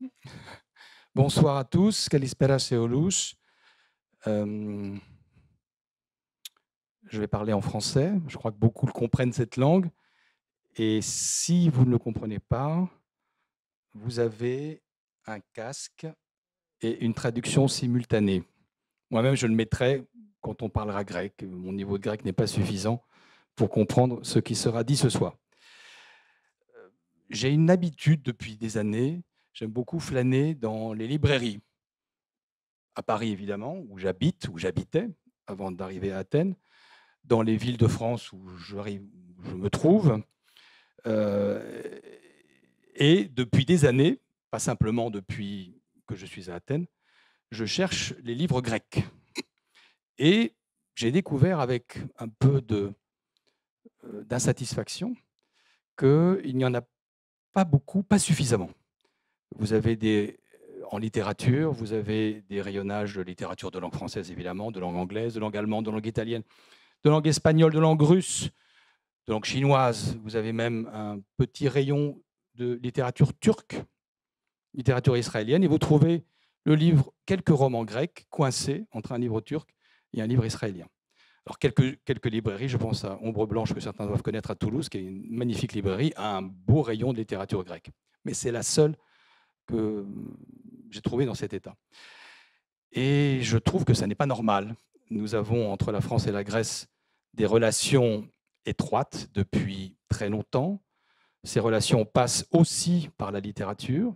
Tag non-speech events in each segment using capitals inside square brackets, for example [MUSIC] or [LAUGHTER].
[LAUGHS] Bonsoir à tous, et euh, je vais parler en français, je crois que beaucoup le comprennent cette langue. Et si vous ne le comprenez pas, vous avez un casque et une traduction simultanée. Moi-même, je le mettrai quand on parlera grec. Mon niveau de grec n'est pas suffisant pour comprendre ce qui sera dit ce soir. Euh, j'ai une habitude depuis des années, j'aime beaucoup flâner dans les librairies. À Paris, évidemment, où j'habite, où j'habitais avant d'arriver à Athènes, dans les villes de France où, je me trouve. Euh, et depuis des années, pas simplement depuis que je suis à Athènes, je cherche les livres grecs. Et j'ai découvert avec un peu euh, d'insatisfaction qu'il n'y en a pas beaucoup, pas suffisamment. Vous avez des, euh, en littérature, vous avez des rayonnages de littérature de langue française, évidemment, de langue anglaise, de langue allemande, de langue italienne, de langue espagnole, de langue russe, de langue chinoise. Vous avez même un petit rayon de littérature turque, littérature israélienne, et vous trouvez le livre, quelques romans grecs coincés entre un livre turc et un livre israélien. Alors, quelques, quelques librairies, je pense à Ombre Blanche, que certains doivent connaître à Toulouse, qui est une magnifique librairie, a un beau rayon de littérature grecque. Mais c'est la seule que mmh, j'ai trouvé dans cet état. Et je trouve que ça n'est pas normal. Nous avons entre la France et la Grèce des relations étroites depuis très longtemps. Ces relations passent aussi par la littérature.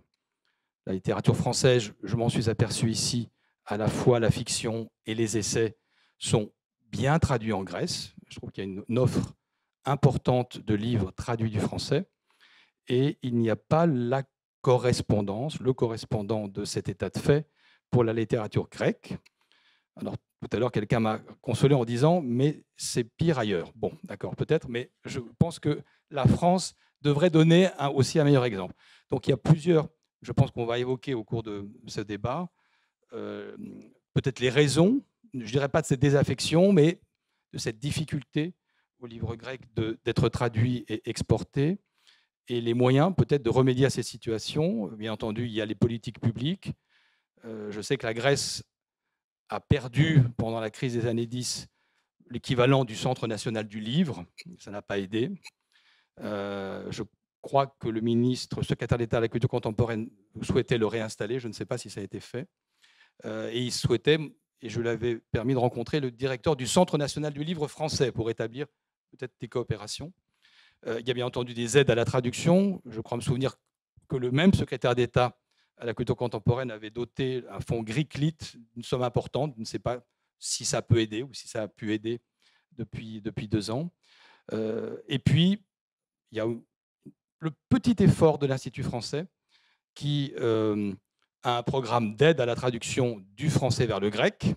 La littérature française, je, m'en suis aperçu ici, à la fois la fiction et les essais sont bien traduits en Grèce. Je trouve qu'il y a une offre importante de livres traduits du français. Et il n'y a pas la correspondance, le correspondant de cet état de fait pour la littérature grecque. Alors, tout à l'heure, quelqu'un m'a consolé en disant, mais c'est pire ailleurs. Bon, d'accord, peut-être, mais je pense que la France devrait donner aussi un meilleur exemple. Donc, il y a plusieurs, je pense qu'on va évoquer au cours de ce débat, euh, peut-être les raisons, je ne dirais pas de cette désaffection, mais de cette difficulté au livre grec d'être traduit et exporté et les moyens peut-être de remédier à ces situations. Bien entendu, il y a les politiques publiques. Euh, je sais que la Grèce a perdu pendant la crise des années 10 l'équivalent du Centre national du livre. Ça n'a pas aidé. Euh, je crois que le ministre, secrétaire d'État à la culture contemporaine souhaitait le réinstaller. Je ne sais pas si ça a été fait. Euh, et il souhaitait, et je l'avais permis de rencontrer le directeur du Centre national du livre français pour établir peut-être des coopérations. Euh, il y a bien entendu des aides à la traduction. Je crois me souvenir que le même secrétaire d'État à la culture contemporaine avait doté un fonds Griclit d'une somme importante. Je ne sais pas si ça peut aider ou si ça a pu aider depuis, depuis deux ans. Euh, et puis, il y a le petit effort de l'Institut français qui euh, a un programme d'aide à la traduction du français vers le grec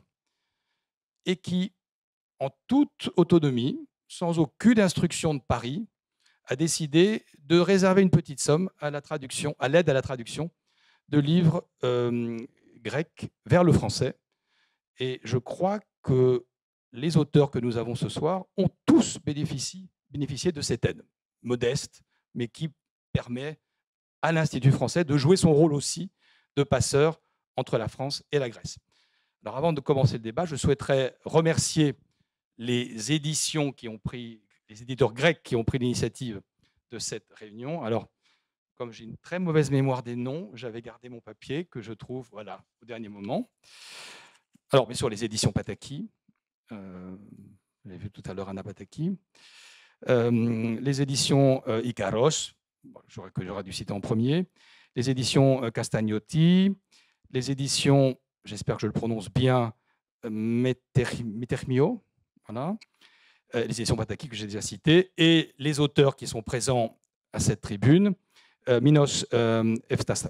et qui, en toute autonomie, sans aucune instruction de Paris, a décidé de réserver une petite somme à la traduction, à l'aide à la traduction de livres euh, grecs vers le français. Et je crois que les auteurs que nous avons ce soir ont tous bénéficié, bénéficié de cette aide, modeste, mais qui permet à l'Institut français de jouer son rôle aussi de passeur entre la France et la Grèce. Alors avant de commencer le débat, je souhaiterais remercier les éditions qui ont pris les éditeurs grecs qui ont pris l'initiative de cette réunion. Alors, comme j'ai une très mauvaise mémoire des noms, j'avais gardé mon papier que je trouve voilà, au dernier moment. Alors, bien sûr, les éditions Pataki. Euh, vous vu tout à l'heure Anna Pataki. Euh, les éditions euh, Icaros, j'aurais, que j'aurais dû citer en premier. Les éditions Castagnotti. Les éditions, j'espère que je le prononce bien, Metermio. Voilà. Euh, les éditions Pataki que j'ai déjà citées, et les auteurs qui sont présents à cette tribune, euh, Minos euh,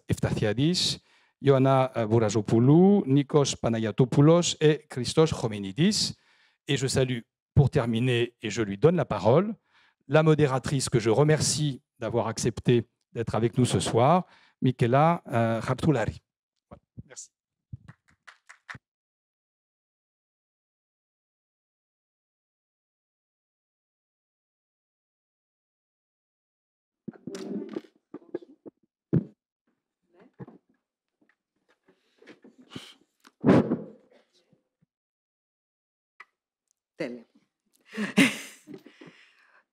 Eftathiadis, Ioana Bourajopoulou, Nikos Panayatopoulos et Christos Chomenidis. Et je salue pour terminer, et je lui donne la parole, la modératrice que je remercie d'avoir accepté d'être avec nous ce soir, Michela Raptoulari. [LAUGHS]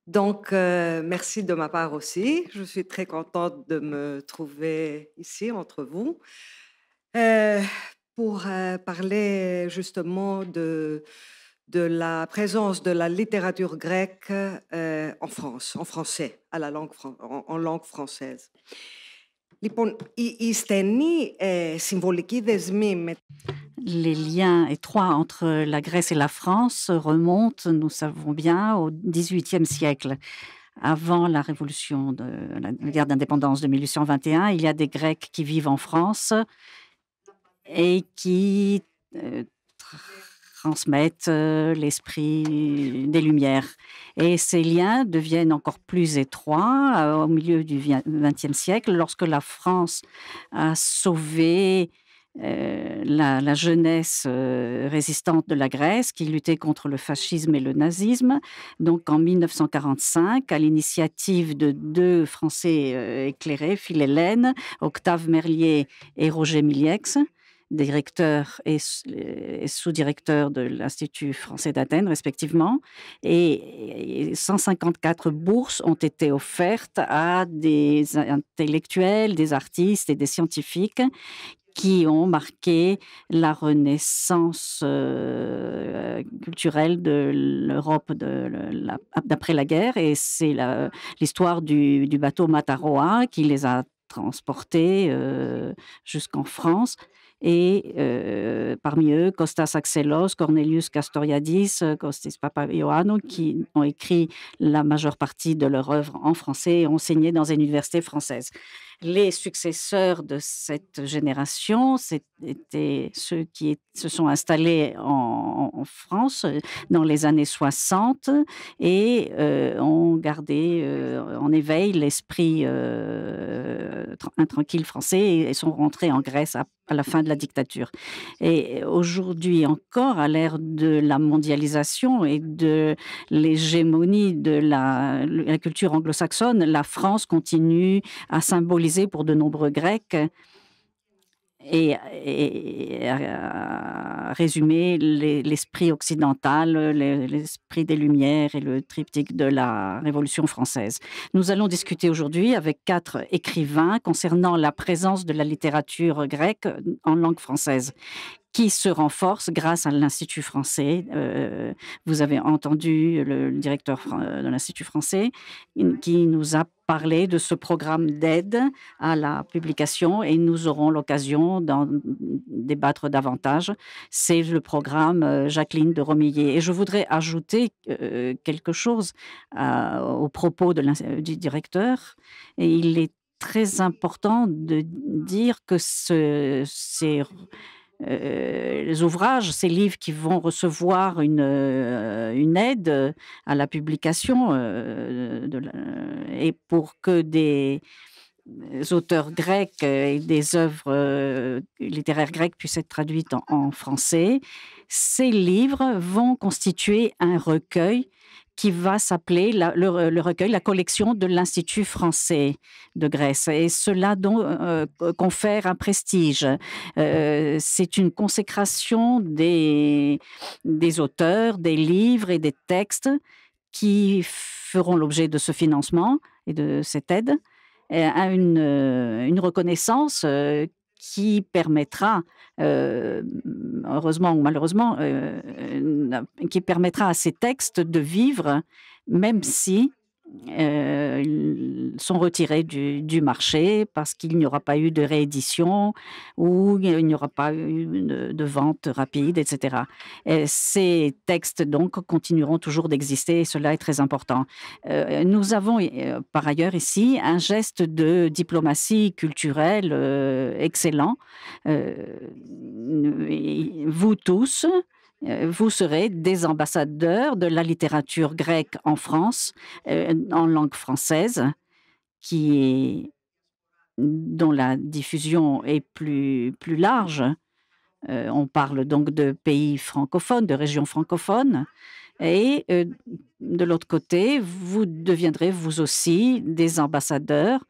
Donc, euh, merci de ma part aussi. Je suis très contente de me trouver ici entre vous euh, pour euh, parler justement de de la présence de la littérature grecque euh, en France, en français, à la langue, en, langue française. Les liens étroits entre la Grèce et la France remontent, nous savons bien, au XVIIIe siècle. Avant la révolution de la guerre d'indépendance de 1821, il y a des Grecs qui vivent en France et qui euh, transmettent euh, l'esprit des Lumières. Et ces liens deviennent encore plus étroits euh, au milieu du XXe siècle, lorsque la France a sauvé euh, la, jeunesse résistante de la Grèce qui luttait contre le fascisme et le nazisme. Donc en 1945, à l'initiative de deux Français éclairés, Phil Octave Merlier et Roger Miliex, directeur et, sous-directeur de l'Institut français d'Athènes, respectivement. Et 154 bourses ont été offertes à des intellectuels, des artistes et des scientifiques qui ont marqué la renaissance euh, culturelle de l'Europe d'après la, guerre. Et c'est l'histoire du, bateau Mataroa qui les a transportés euh, jusqu'en France et euh, parmi eux, Costas Axelos, Cornelius Castoriadis, euh, Costis Papavioano, qui ont écrit la majeure partie de leur œuvre en français et ont enseigné dans une université française les successeurs de cette génération, c'était ceux qui se sont installés en, France euh, dans les années 60 et euh, ont gardé euh, en éveil l'esprit intranquille français et, sont rentrés en Grèce à, la fin de la dictature. Et aujourd'hui encore, à l'ère de la mondialisation et de l'hégémonie de la culture anglo-saxonne, la France continue à symboliser pour de nombreux Grecs et, euh, résumer l'esprit occidental, l'esprit des Lumières et le triptyque de la Révolution française. Nous allons discuter aujourd'hui avec quatre écrivains concernant la présence de la littérature grecque en langue française qui se renforce grâce à l'Institut français. Euh, vous avez entendu le, le directeur de l'Institut français qui nous a parler de ce programme d'aide à la publication et nous aurons l'occasion d'en débattre davantage. C'est le programme euh, Jacqueline de Romillier. Et je voudrais ajouter euh, quelque chose euh, au propos de du directeur. Et il est très important de dire que ce, ces euh, les ouvrages, ces livres qui vont recevoir une, euh, aide euh, à la publication et pour que des, auteurs grecs et des œuvres littéraires grecques puissent être traduites en, français, ces livres vont constituer un recueil qui va s'appeler euh, le, recueil, la collection de l'Institut français de Grèce. Et cela euh, euh, confère un prestige. c'est une consécration des, des auteurs, des livres et des textes qui feront l'objet de ce financement et de cette aide à une, une reconnaissance qui permettra, euh, heureusement ou malheureusement, euh, euh, qui permettra à ces textes de vivre, même si euh, sont retirés du, marché parce qu'il n'y aura pas eu de réédition ou il n'y aura pas eu de, vente rapide, etc. ces textes, donc, continueront toujours d'exister et cela est très important. Euh, nous avons, euh, par ailleurs, ici un geste de diplomatie culturelle excellent. vous tous, euh, vous serez des ambassadeurs de la littérature grecque en France, euh, en langue française, dont la diffusion est plus, plus large. Euh, on parle donc de pays francophones, de régions francophones. Et de l'autre côté, vous deviendrez vous aussi des ambassadeurs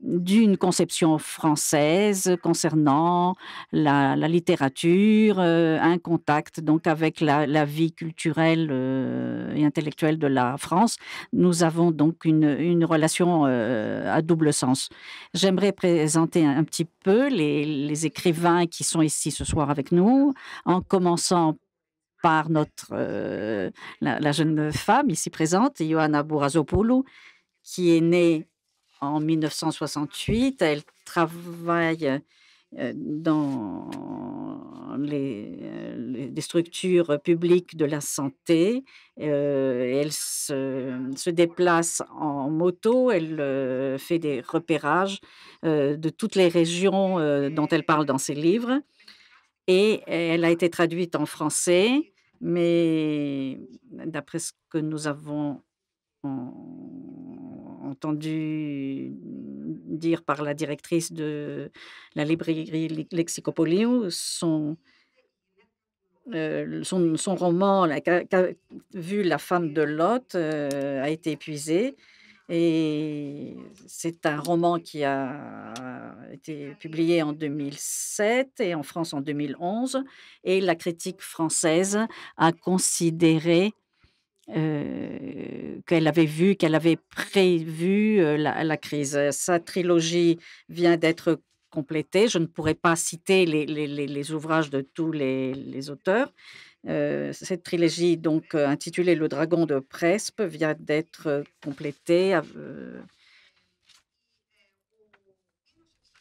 d'une conception française concernant la, littérature, euh, un contact donc avec la, vie culturelle euh, et intellectuelle de la France. Nous avons donc une, relation euh, à double sens. J'aimerais présenter un, petit peu les, écrivains qui sont ici ce soir avec nous, en commençant par notre, la, jeune femme ici présente, Ioana Bourazopoulou, qui est née en 1968. Elle travaille euh, dans les, euh, les, structures publiques de la santé. Euh, elle se, déplace en moto, elle fait des repérages de toutes les régions dont elle parle dans ses livres. Et elle a été traduite en français, mais d'après ce que nous avons en entendu mmh, dire par la directrice de la librairie Lexicopolio, son, euh, son, son, roman, Vu la femme de Lot, euh, a été épuisé. Et c'est un roman qui a été publié en 2007 et en France en 2011. Et la critique française a considéré euh, qu'elle avait vu, qu'elle avait prévu euh, la, crise. Euh, sa trilogie vient d'être complétée. Je ne pourrais pas citer les, ouvrages de tous les, auteurs. cette trilogie, donc intitulée Le Dragon de Prespe, vient d'être complétée.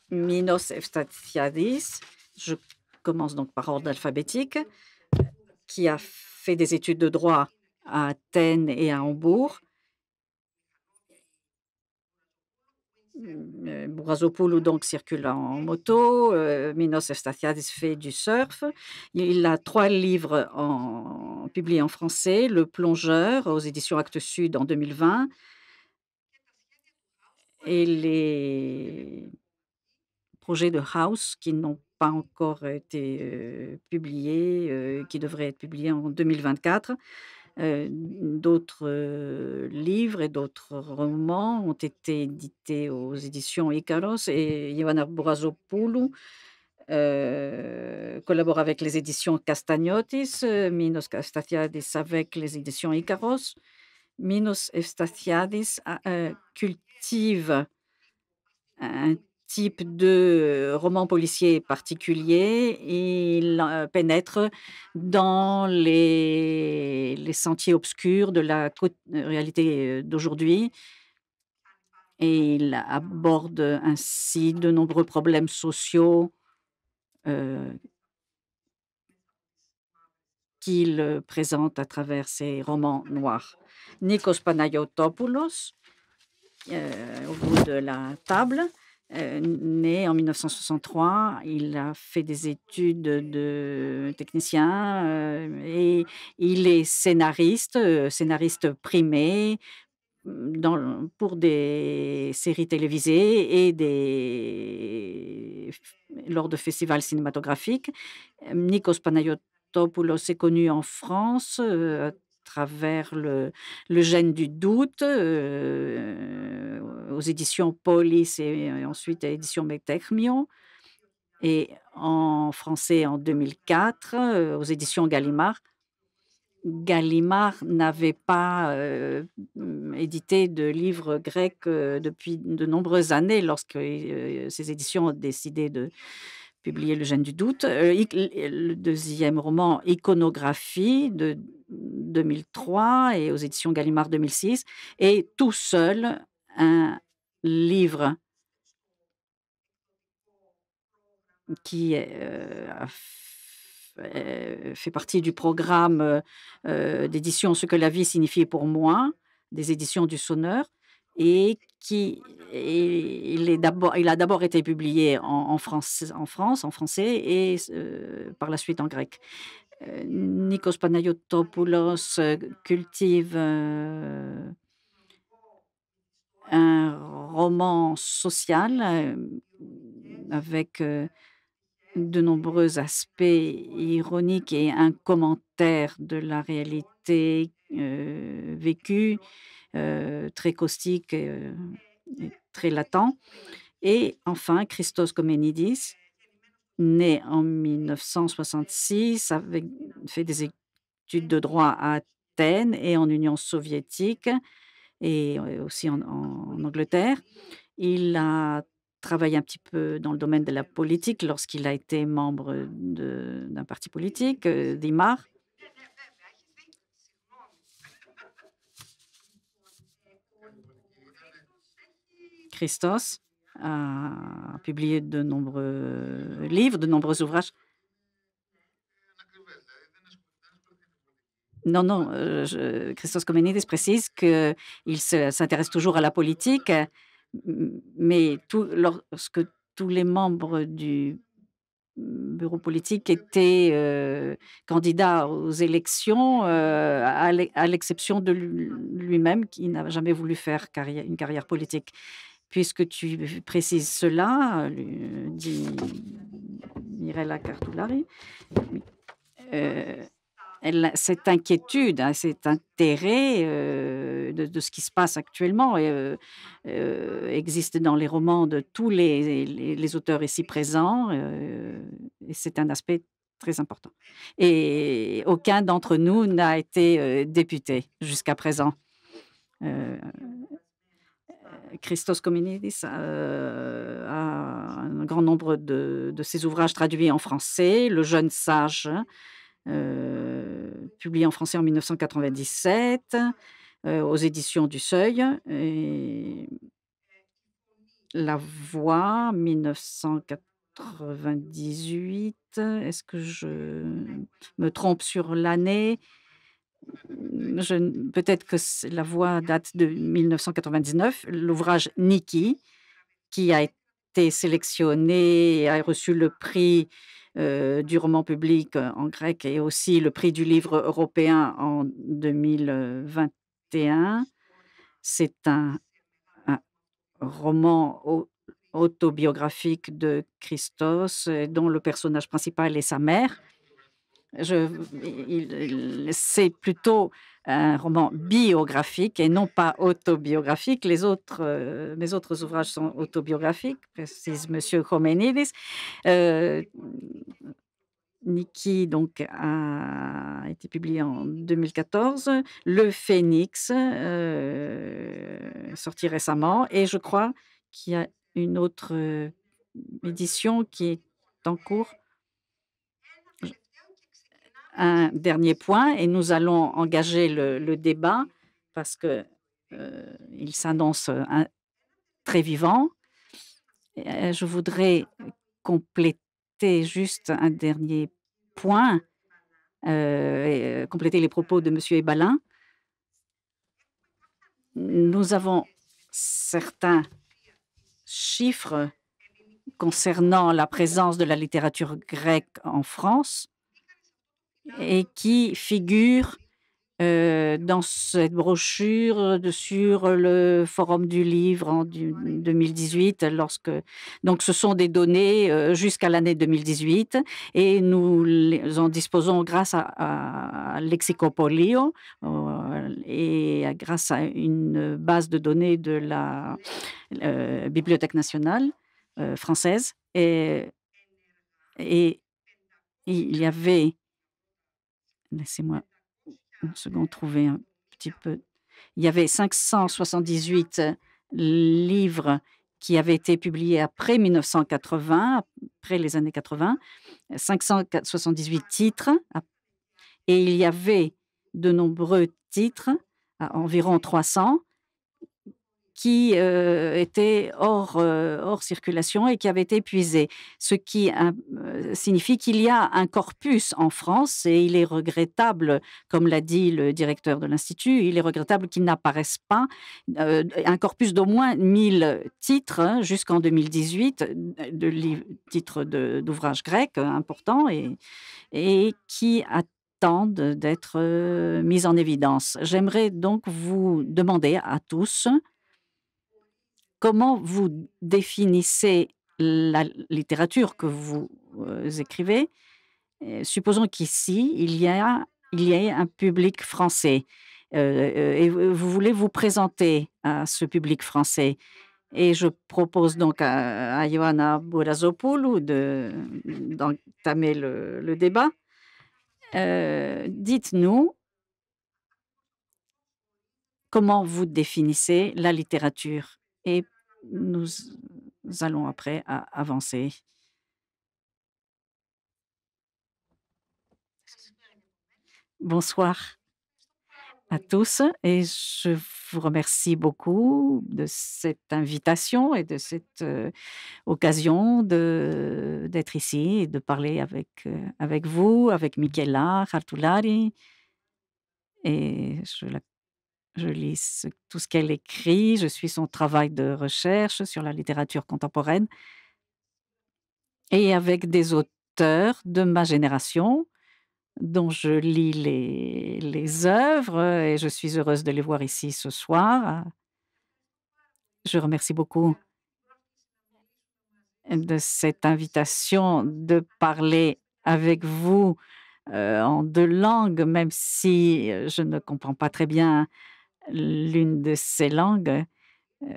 Minos Eftatiadis, je commence donc par ordre alphabétique, qui a fait des études de droit à Athènes et à Hambourg. Hum, euh, Brazopoulou donc circule en moto, euh, Minos Eustathiadis fait du surf. Il a trois livres en, publiés en français, Le plongeur aux éditions Actes Sud en 2020 et les projets de House qui n'ont pas encore été euh, publiés, qui devraient être publiés en 2024. Euh, d'autres euh, livres et d'autres romans ont été édités aux éditions Icaros et Ioana Borazopoulou euh, collabore avec les éditions Castagnotis, Minos Castatiadis avec les éditions Icaros. Minos euh, cultive un type de romans policiers particulier, il pénètre dans les, sentiers obscurs de la réalité d'aujourd'hui et il aborde ainsi de nombreux problèmes sociaux qu'il présente à travers ses romans noirs. Nikos Panayotopoulos, au bout de la table, euh, né en 1963, il a fait des études de technicien euh, et il est scénariste, euh, scénariste primé mm, pour des séries télévisées et lors de festivals cinématographiques. Nikos Panayotopoulos est connu en France travers le, le, gène du doute euh, aux éditions Polis et, euh, ensuite à l'édition Metechmion. Et en français en 2004 euh, aux éditions Gallimard. Gallimard n'avait pas édité de livres grecs depuis de nombreuses années lorsque ces éditions ont décidé de, publié Le gène du doute. Euh, le deuxième roman, Iconographie, de 2003 et aux éditions Gallimard 2006. Et tout seul, un livre qui euh, euh, fait partie du programme d'édition Ce que la vie signifie pour moi, des éditions du Sonneur et il, a d'abord été publié en, France, en, France, français, et euh, par la suite en grec. Euh, Nikos Panayotopoulos euh, cultive un roman social avec de nombreux aspects ironiques et un commentaire de la réalité euh, vécu, euh, très caustique, euh, et, très latent. Et enfin, Christos Komenidis, né en 1966, a fait des études de droit à Athènes et en Union soviétique et aussi en, Angleterre. Il a travaillé un petit peu dans le domaine de la politique lorsqu'il a été membre d'un parti politique, d'IMAR. Christos a publié de nombreux livres, de nombreux ouvrages. Non, non, euh, Christos Comenides précise qu'il s'intéresse toujours à la politique, mais lorsque tous les membres du bureau politique étaient euh, candidats aux élections, euh, à l'exception de lui-même qui n'a jamais voulu faire une carrière politique puisque tu précises cela, euh, dit Mirella Cartulari. Euh, elle, cette inquiétude, hein, cet intérêt euh, de, ce qui se passe actuellement existe dans les romans de tous les, auteurs ici présents. et c'est un aspect très important. Et aucun d'entre nous n'a été député jusqu'à présent. Christos Comenidis euh, a un grand nombre de, ses ouvrages traduits en français. Le jeune sage, euh, publié en français en 1997 euh, aux éditions du Seuil. Et La Voix, 1998. Est-ce que je me trompe sur l'année peut-être que la voix date de 1999, l'ouvrage Niki, qui a été sélectionné et a reçu le prix euh, du roman public euh, en grec et aussi le prix du livre européen en 2021. C'est un, roman autobiographique de Christos euh, dont le personnage principal est sa mère c'est plutôt un roman biographique et non pas autobiographique. Les autres, euh, mes autres ouvrages sont autobiographiques, précise Monsieur Khomeinides. Euh, Niki donc a été publié en 2014. Le Phénix euh, sorti récemment et je crois qu'il y a une autre euh, édition qui est en cours un dernier point et nous allons engager le, débat parce que euh, il s'annonce euh, très vivant. Euh, je voudrais compléter juste un dernier point, compléter les propos de M. Ebalin. Nous avons certains chiffres concernant la présence de la littérature grecque en France et qui figure euh, dans cette brochure de, sur le forum du livre en 2018. Lorsque, donc ce sont des données euh, jusqu'à l'année 2018 et nous les en disposons grâce à, Lexicopolio euh, et grâce à une base de données de la Bibliothèque nationale française. Et, et il y avait Laissez-moi une seconde trouver un petit peu. Il y avait 578 euh, livres qui avaient été publiés après 1980, après les années 80, 578 titres, et il y avait de nombreux titres, environ 300, qui euh, était euh, hors, circulation et qui avait été épuisés. Ce qui euh, signifie qu'il y a un corpus en France et il est regrettable, comme l'a dit le directeur de l'Institut, il est regrettable qu'il n'apparaisse pas un corpus d'au moins 1000 titres hein, jusqu'en 2018, de titres d'ouvrages grecs importants et, qui attendent d'être mis en évidence. J'aimerais donc vous demander à tous Comment vous définissez la littérature que vous euh, écrivez euh, Supposons qu'ici, il y a ait un public français. Euh, et vous voulez vous présenter à ce public français. Et je propose donc à, Johanna Ioana Bourazopoulou d'entamer le, débat. Dites-nous comment vous définissez la littérature et nous allons après avancer. Bonsoir à tous et je vous remercie beaucoup de cette invitation et de cette euh, occasion occasion d'être ici et de parler avec, euh, avec vous, avec Michaela Hartulari. Et je la je lis tout ce qu'elle écrit, je suis son travail de recherche sur la littérature contemporaine et avec des auteurs de ma génération dont je lis les, œuvres et je suis heureuse de les voir ici ce soir. Je remercie beaucoup de cette invitation de parler avec vous euh, en deux langues, même si euh, je ne comprends pas très bien l'une de ces langues, euh,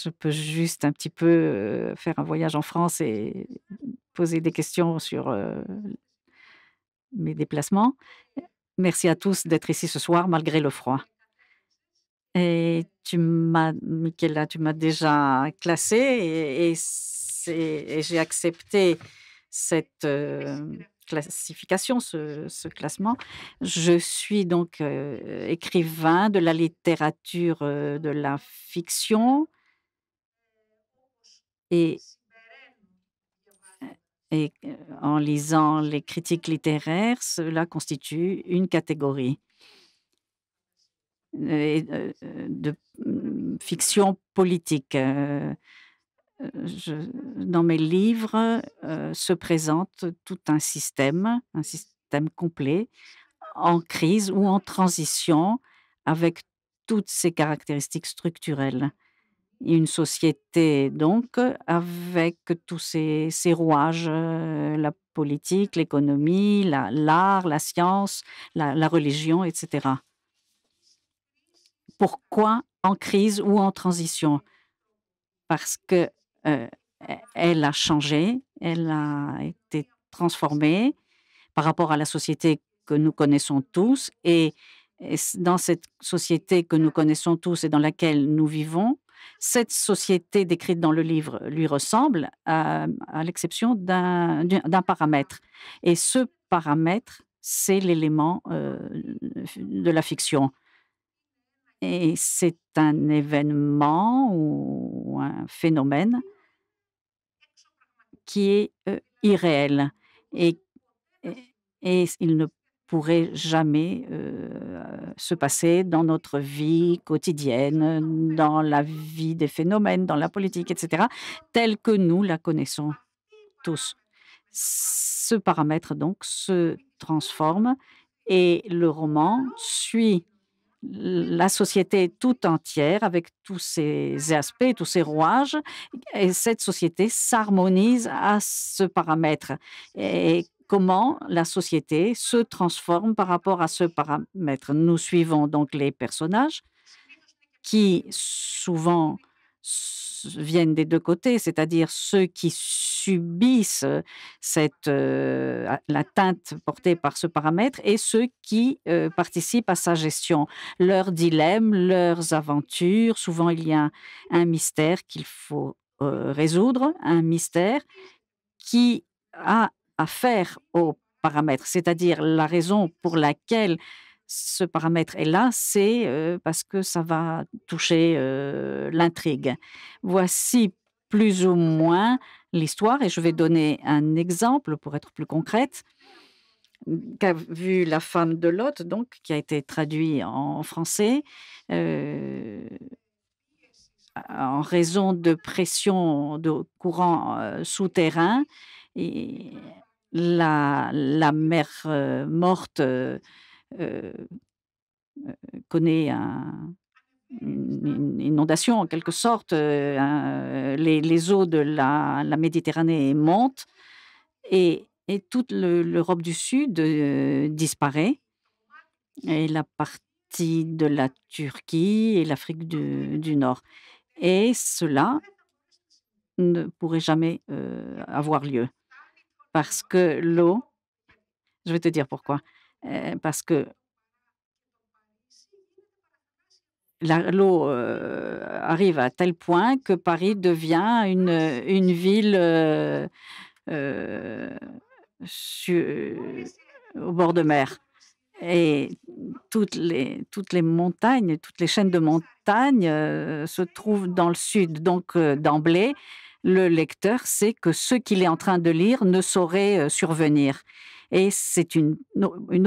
je peux juste un petit peu euh, faire un voyage en France et poser des questions sur euh, mes déplacements. Merci à tous d'être ici ce soir malgré le froid. Et tu m'as, Michaela, tu m'as déjà classé et, j'ai accepté cette, classification, ce, classement. Je suis donc euh, écrivain de la littérature, euh, de la fiction et euh, en lisant les critiques littéraires, cela constitue une catégorie de mm, fiction politique je, dans mes livres euh, se présente tout un système, un système complet, en crise ou en transition, avec toutes ses caractéristiques structurelles. Une société, donc, avec tous ses, rouages, euh, la politique, l'économie, l'art, la, science, la, la religion, etc. Pourquoi en crise ou en transition Parce que euh, e, elle a changé, elle a été transformée par rapport à la société que nous connaissons tous. Et, dans cette société que nous connaissons tous et dans laquelle nous vivons, cette société décrite dans le livre lui ressemble, euh, à, l'exception d'un paramètre. Et ce paramètre, c'est l'élément euh, de la fiction. Et c'est un événement ou un phénomène qui est euh, irréel et, il ne pourrait jamais euh, se passer dans notre vie quotidienne, dans la vie des phénomènes, dans la politique, etc., telle que nous la connaissons tous. Ce paramètre, donc, se transforme et le roman suit la société tout entière avec tous ses aspects, tous ses rouages, et cette société s'harmonise à ce paramètre. Et comment la société se transforme par rapport à ce paramètre. Nous suivons donc les personnages qui souvent viennent des deux côtés, c'est-à-dire ceux qui subissent cette l'atteinte portée par ce paramètre et ceux qui participent à sa gestion. Leurs dilemmes, leurs aventures, souvent il y a un mystère qu'il faut résoudre, un mystère qui a affaire au paramètre, c'est-à-dire la raison pour laquelle ce paramètre est là, c'est parce que ça va toucher l'intrigue. Voici plus ou moins l'histoire, et je vais mmh. donner un exemple pour être plus concrète mmh, qu'a vu la femme de Lot, donc qui a été traduit en français, en raison de pression de courant souterrain, et la, la mère morte euh, euh, connaît une inondation en quelque sorte. Euh, les, eaux de la, Méditerranée montent et, toute l'Europe du Sud disparaît. Et la partie de la Turquie et l'Afrique du, Nord. Et cela ne pourrait jamais avoir lieu. Parce que l'eau, je vais te dire pourquoi parce que l'eau arrive à tel point que Paris devient une, ville au bord de mer. Et toutes les, toutes les montagnes, toutes les chaînes de montagnes se trouvent dans le sud. Donc, d'emblée, le lecteur sait que ce qu'il est en train de lire ne saurait survenir. Et c'est une,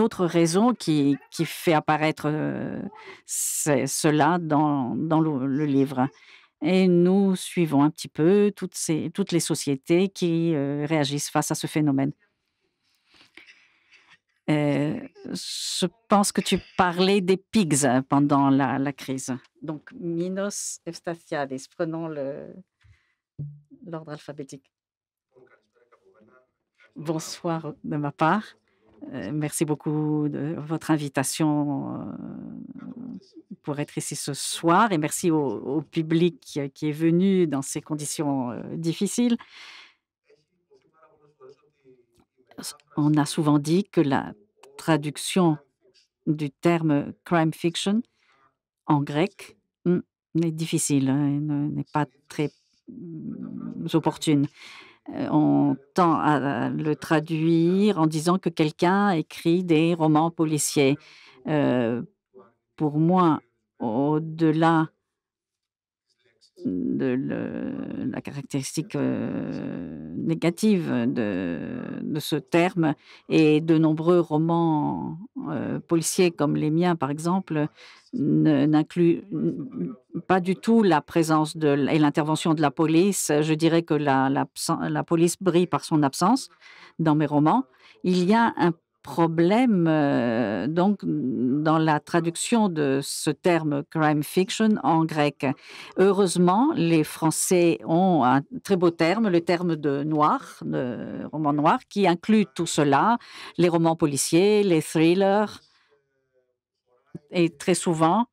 autre raison qui, fait apparaître euh, cela dans, le, livre. Et nous suivons un petit peu toutes, les sociétés qui euh, réagissent face à ce phénomène. Euh, je pense que tu parlais des pigs pendant la, crise. Donc, Minos Efstathiadis, prenons l'ordre alphabétique. Bonsoir de ma part. Euh, merci beaucoup de votre invitation euh, pour être ici ce soir et merci au, public qui est venu dans ces conditions euh, difficiles. On a souvent dit que la traduction du terme crime fiction en grec hmm, n'est difficile, hein, n'est pas très hmm, opportune. Euh, on tend à le traduire en disant que quelqu'un écrit des romans policiers. Euh, pour moi, au-delà de la caractéristique euh, négative de, ce terme et de nombreux romans euh, policiers comme les miens par exemple n'incluent pas du tout la présence de, et l'intervention de la police. Je dirais que la, la, la police brille par son absence dans mes romans. Il y a un problème euh, donc dans la traduction de ce terme crime fiction en grec. Heureusement, les Français ont un très beau terme, le terme de noir, de roman noir, qui inclut tout cela, les romans policiers, les thrillers, et très souvent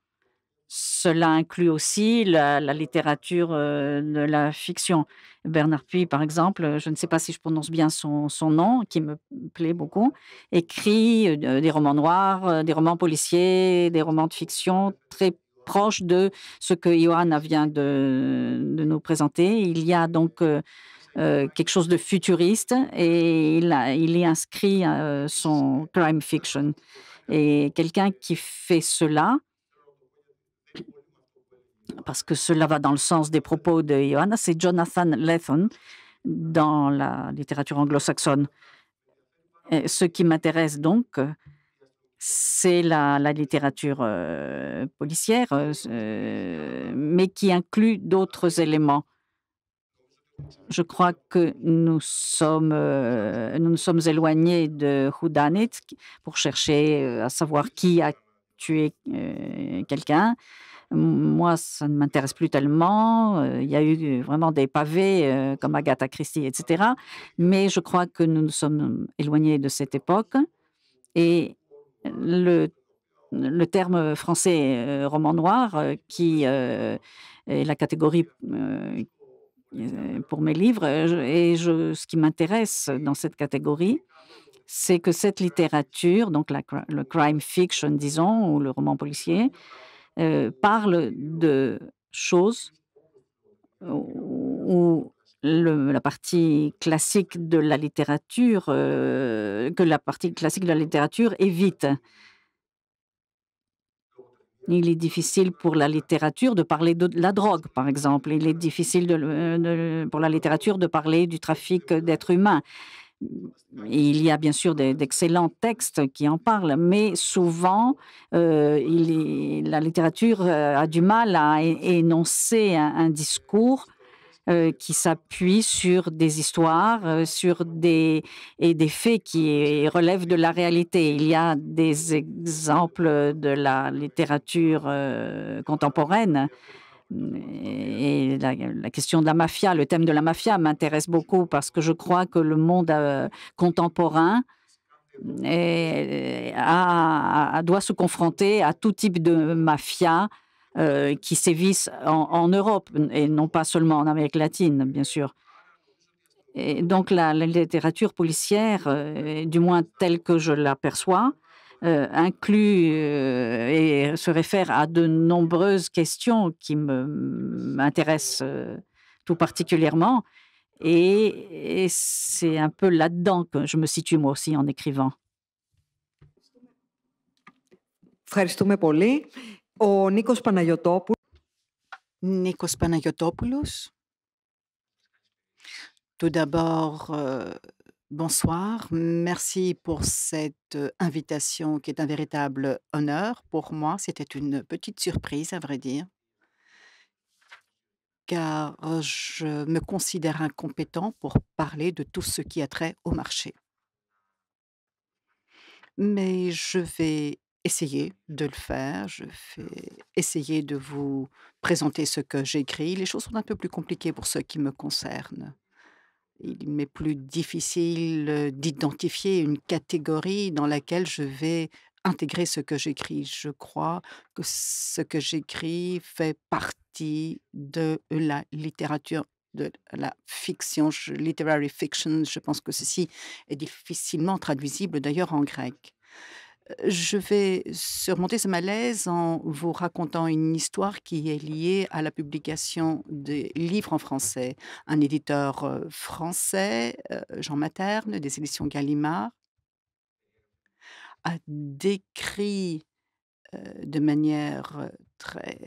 cela inclut aussi la, littérature euh, de la fiction. Bernard Puy, par exemple, euh, je ne sais pas si je prononce bien son, nom, qui me plaît beaucoup, écrit euh, des romans noirs, des romans policiers, des romans de fiction très proches de ce que Johanna vient de, nous présenter. Il y a donc quelque chose de futuriste et il, il y inscrit son crime fiction. Et quelqu'un qui fait cela, parce que cela va dans le sens des propos de Johanna, c'est Jonathan Lethem dans la littérature anglo-saxonne. Ce qui m'intéresse donc, c'est la, littérature euh, policière, euh, mais qui inclut d'autres éléments. Je crois que nous sommes, euh, nous, nous sommes éloignés de Houdanit pour chercher à savoir qui a tué quelqu'un. Moi, ça ne m'intéresse plus tellement. Il y a eu vraiment des pavés comme Agatha Christie, etc. Mais je crois que nous nous sommes éloignés de cette époque. Et le, terme français roman noir, qui est la catégorie pour mes livres, et ce qui m'intéresse dans cette catégorie, c'est que cette littérature, donc le crime fiction, disons, ou le roman policier, euh, parle de choses où la partie classique de la littérature, euh, que la partie classique de la littérature évite. Il est difficile pour la littérature de parler de la drogue, par exemple. Il est difficile pour la littérature de parler du trafic d'êtres humains il y a bien sûr d'excellents textes qui en parlent, mais souvent, euh, la littérature euh, a du mal à énoncer un, discours euh, qui s'appuie sur des histoires, sur des, et des faits qui relèvent de la réalité. Il y a des exemples de la littérature contemporaine et la, question de la mafia, le thème de la mafia m'intéresse beaucoup parce que je crois que le monde euh, contemporain doit se confronter à tout type de mafia euh, qui sévissent en, Europe et non pas seulement en Amérique latine, bien sûr. Et donc la, littérature policière, euh, du moins telle que je l'aperçois, euh, inclut euh, et se réfère à de nombreuses questions qui m'intéressent euh, tout particulièrement. Et, c'est un peu là-dedans que je me situe moi aussi en écrivant. Merci πολύ. Tout d'abord, Bonsoir, merci pour cette invitation qui est un véritable honneur pour moi. C'était une petite surprise, à vrai dire, car je me considère incompétent pour parler de tout ce qui a trait au marché. Mais je vais essayer de le faire, je vais essayer de vous présenter ce que j'écris. Les choses sont un peu plus compliquées pour ceux qui me concernent il m'est plus difficile euh, d'identifier une catégorie dans laquelle je vais intégrer ce que j'écris. Je crois que ce que j'écris fait partie de la littérature de la fiction, literary fiction, je pense que ceci est difficilement traduisible d'ailleurs en grec je vais surmonter ce malaise en vous racontant une histoire qui est liée à la publication des livres en français. Un éditeur euh, français, euh, Jean Materne, des éditions Gallimard, a décrit euh, de manière très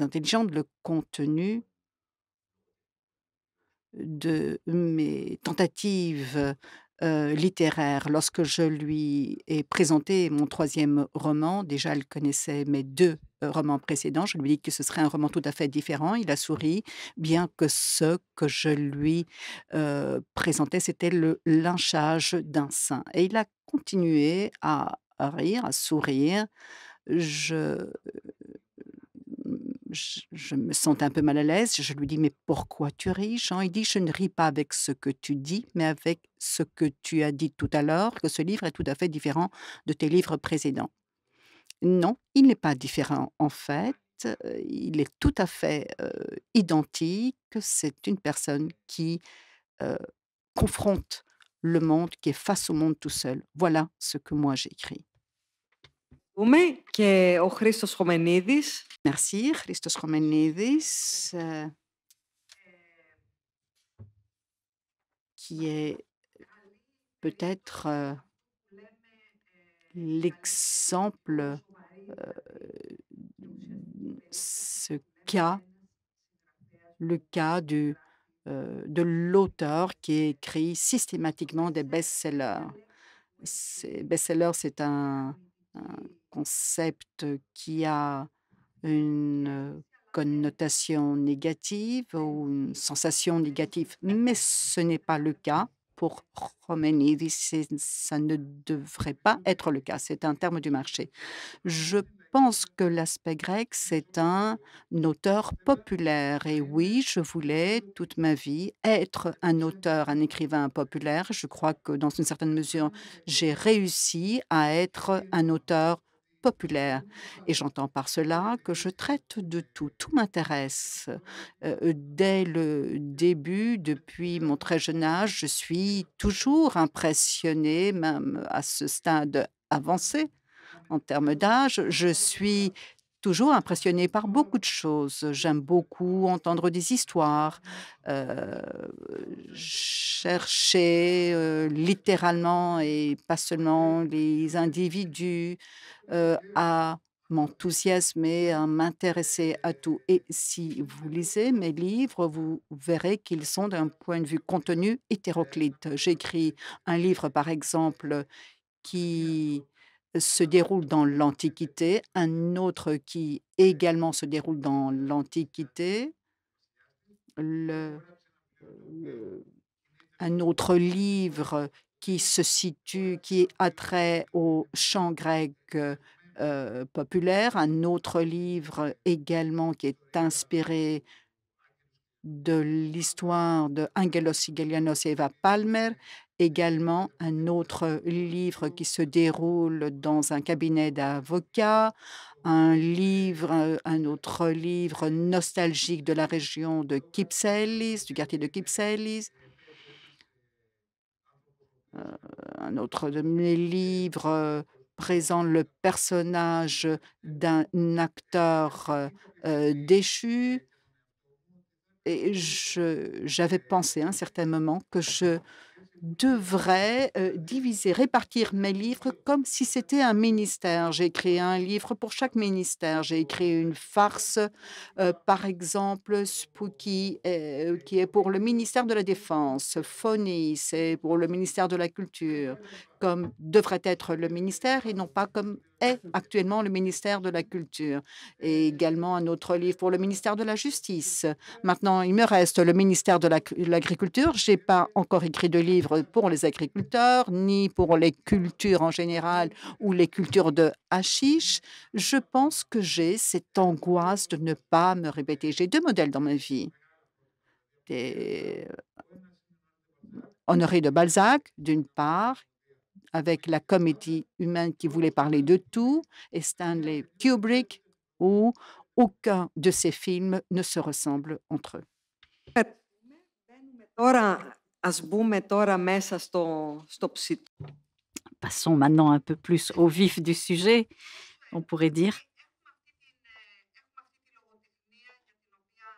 intelligente le contenu de mes tentatives euh, littéraire. Lorsque je lui ai présenté mon troisième roman, déjà elle connaissait mes deux euh, romans précédents, je lui ai dit que ce serait un roman tout à fait différent. Il a souri, bien que ce que je lui euh, présentais, c'était le lynchage d'un saint. Et il a continué à rire, à sourire. Je, je, me sens un peu mal à l'aise. Je lui dis, mais pourquoi tu ris, Jean Il dit, je ne ris pas avec ce que tu dis, mais avec ce que tu as dit tout à l'heure, que ce livre est tout à fait différent de tes livres précédents. Non, il n'est pas différent en fait. Euh, il est tout à fait euh, identique. C'est une personne qui euh, confronte le monde, qui est face au monde tout seul. Voilà ce que moi j'écris. και ο Christos Merci, Christos Romanidis, eh, qui est peut-être euh, l'exemple, euh, ce cas, le cas du, euh, de l'auteur qui écrit systématiquement des best-sellers. Best-seller, c'est un concept qui a une connotation négative ou une sensation négative, mais ce n'est pas le cas pour Roménie. Ça ne devrait pas être le cas. C'est un terme du marché. Je pense que l'aspect grec, c'est un auteur populaire. Et oui, je voulais toute ma vie être un auteur, un écrivain populaire. Je crois que dans une certaine mesure, j'ai réussi à être un auteur populaire. Et j'entends par cela que je traite de tout, tout m'intéresse. Euh, euh, dès le début, depuis mon très jeune âge, je suis toujours impressionnée, même à ce stade avancé en termes d'âge, je suis toujours impressionnée par beaucoup de choses. J'aime beaucoup entendre des histoires, euh, chercher littéralement et pas seulement les individus, euh, à m'enthousiasmer, à m'intéresser à tout. Et si vous lisez mes livres, vous verrez qu'ils sont d'un point de vue contenu hétéroclite. J'écris un livre, par exemple, qui se déroule dans l'Antiquité, un autre qui également se déroule dans l'Antiquité, un autre livre qui se situe, qui a trait au chant grec euh, euh, populaire, un autre livre également qui est inspiré de l'histoire de Angelos Sigelianos Eva Palmer, également un autre livre qui se déroule dans un cabinet d'avocats, un livre, euh, un autre livre nostalgique de la région de Kipselis, du quartier de kipselis euh, un autre de mes livres euh, présente le personnage d'un acteur euh, déchu. Et j'avais pensé à un certain moment que je devrait euh, diviser, répartir mes livres comme si c'était un ministère. J'ai créé un livre pour chaque ministère. J'ai écrit une farce, euh, par exemple, Spooky, euh, qui est pour le ministère de la Défense. Phony, c'est pour le ministère de la Culture, comme devrait être le ministère et non pas comme est actuellement le ministère de la Culture et également un autre livre pour le ministère de la Justice. Maintenant, il me reste le ministère de l'Agriculture. J'ai je n'ai pas encore écrit de livre pour les agriculteurs, ni pour les cultures en général ou les cultures de hashish. Je pense que j'ai cette angoisse de ne pas me répéter. J'ai deux modèles dans ma vie. Honoré de Balzac, d'une part, avec la comédie humaine qui voulait parler de tout, et Stanley Kubrick, où aucun de ces films ne se ressemble entre eux. Passons maintenant un peu plus au vif du sujet, on pourrait dire.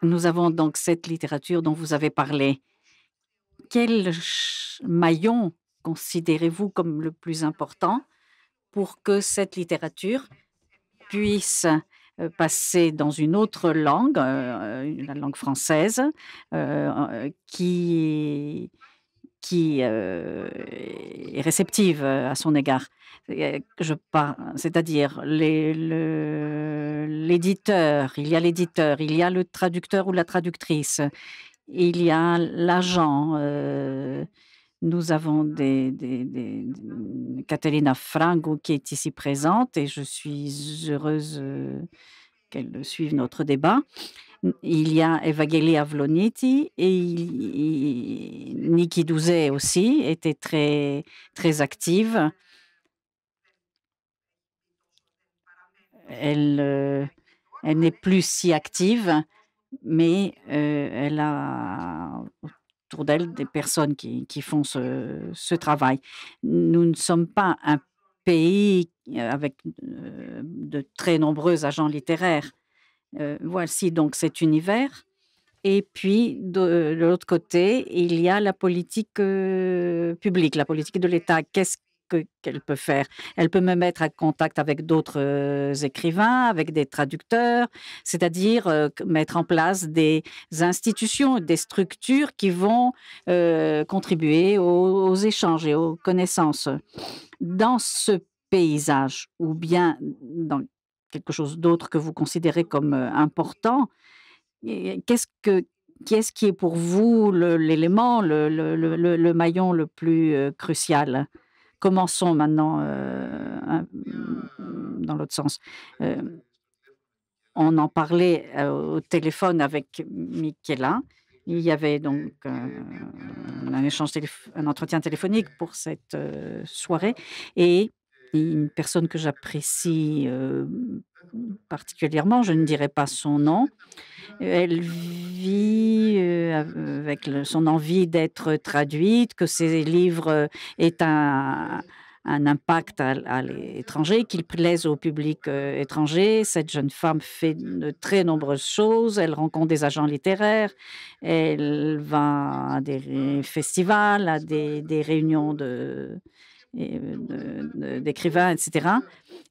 Nous avons donc cette littérature dont vous avez parlé. Quel maillon considérez-vous comme le plus important pour que cette littérature puisse euh, passer dans une autre langue, euh, la langue française, euh, qui, qui est réceptive à son égard. C'est-à-dire l'éditeur, il y a l'éditeur, il y a le traducteur ou la traductrice, il y a l'agent nous avons des, Catalina Frango qui est ici présente et je suis heureuse euh, qu'elle suive notre débat. Il y a Evagelia Avloniti et Niki Douzet aussi était très, très active. Elle, euh, elle n'est plus si active, mais euh, elle a autour d'elle des personnes qui, qui font ce, ce, travail. Nous ne sommes pas un pays euh, avec euh, de très nombreux agents littéraires. Euh, voici donc cet univers. Et puis, de, l'autre côté, il y a la politique publique, la politique de l'État. Qu'est-ce qu'elle peut faire. Elle peut me mettre en contact avec d'autres euh, écrivains, avec des traducteurs, c'est-à-dire euh, mettre en place des institutions, des structures qui vont euh, contribuer aux, échanges et aux connaissances. Dans ce paysage, ou bien dans quelque chose d'autre que vous considérez comme important, qu'est-ce qui est pour vous l'élément, le, maillon le plus crucial Commençons maintenant euh, mm, dans l'autre sens euh, on en parlait euh, au téléphone avec Michaela. Il y avait donc un, échange un entretien téléphonique pour cette soirée. Et une personne que j'apprécie mmh. particulièrement, je ne dirai pas son nom. Elle vit avec son envie d'être traduite, que ses livres aient un, impact à, l'étranger, qu'ils plaisent au public étranger. Cette jeune femme fait de très nombreuses choses. Elle rencontre des agents littéraires, elle va à des festivals, à des réunions de euh, d'écrivains, etc.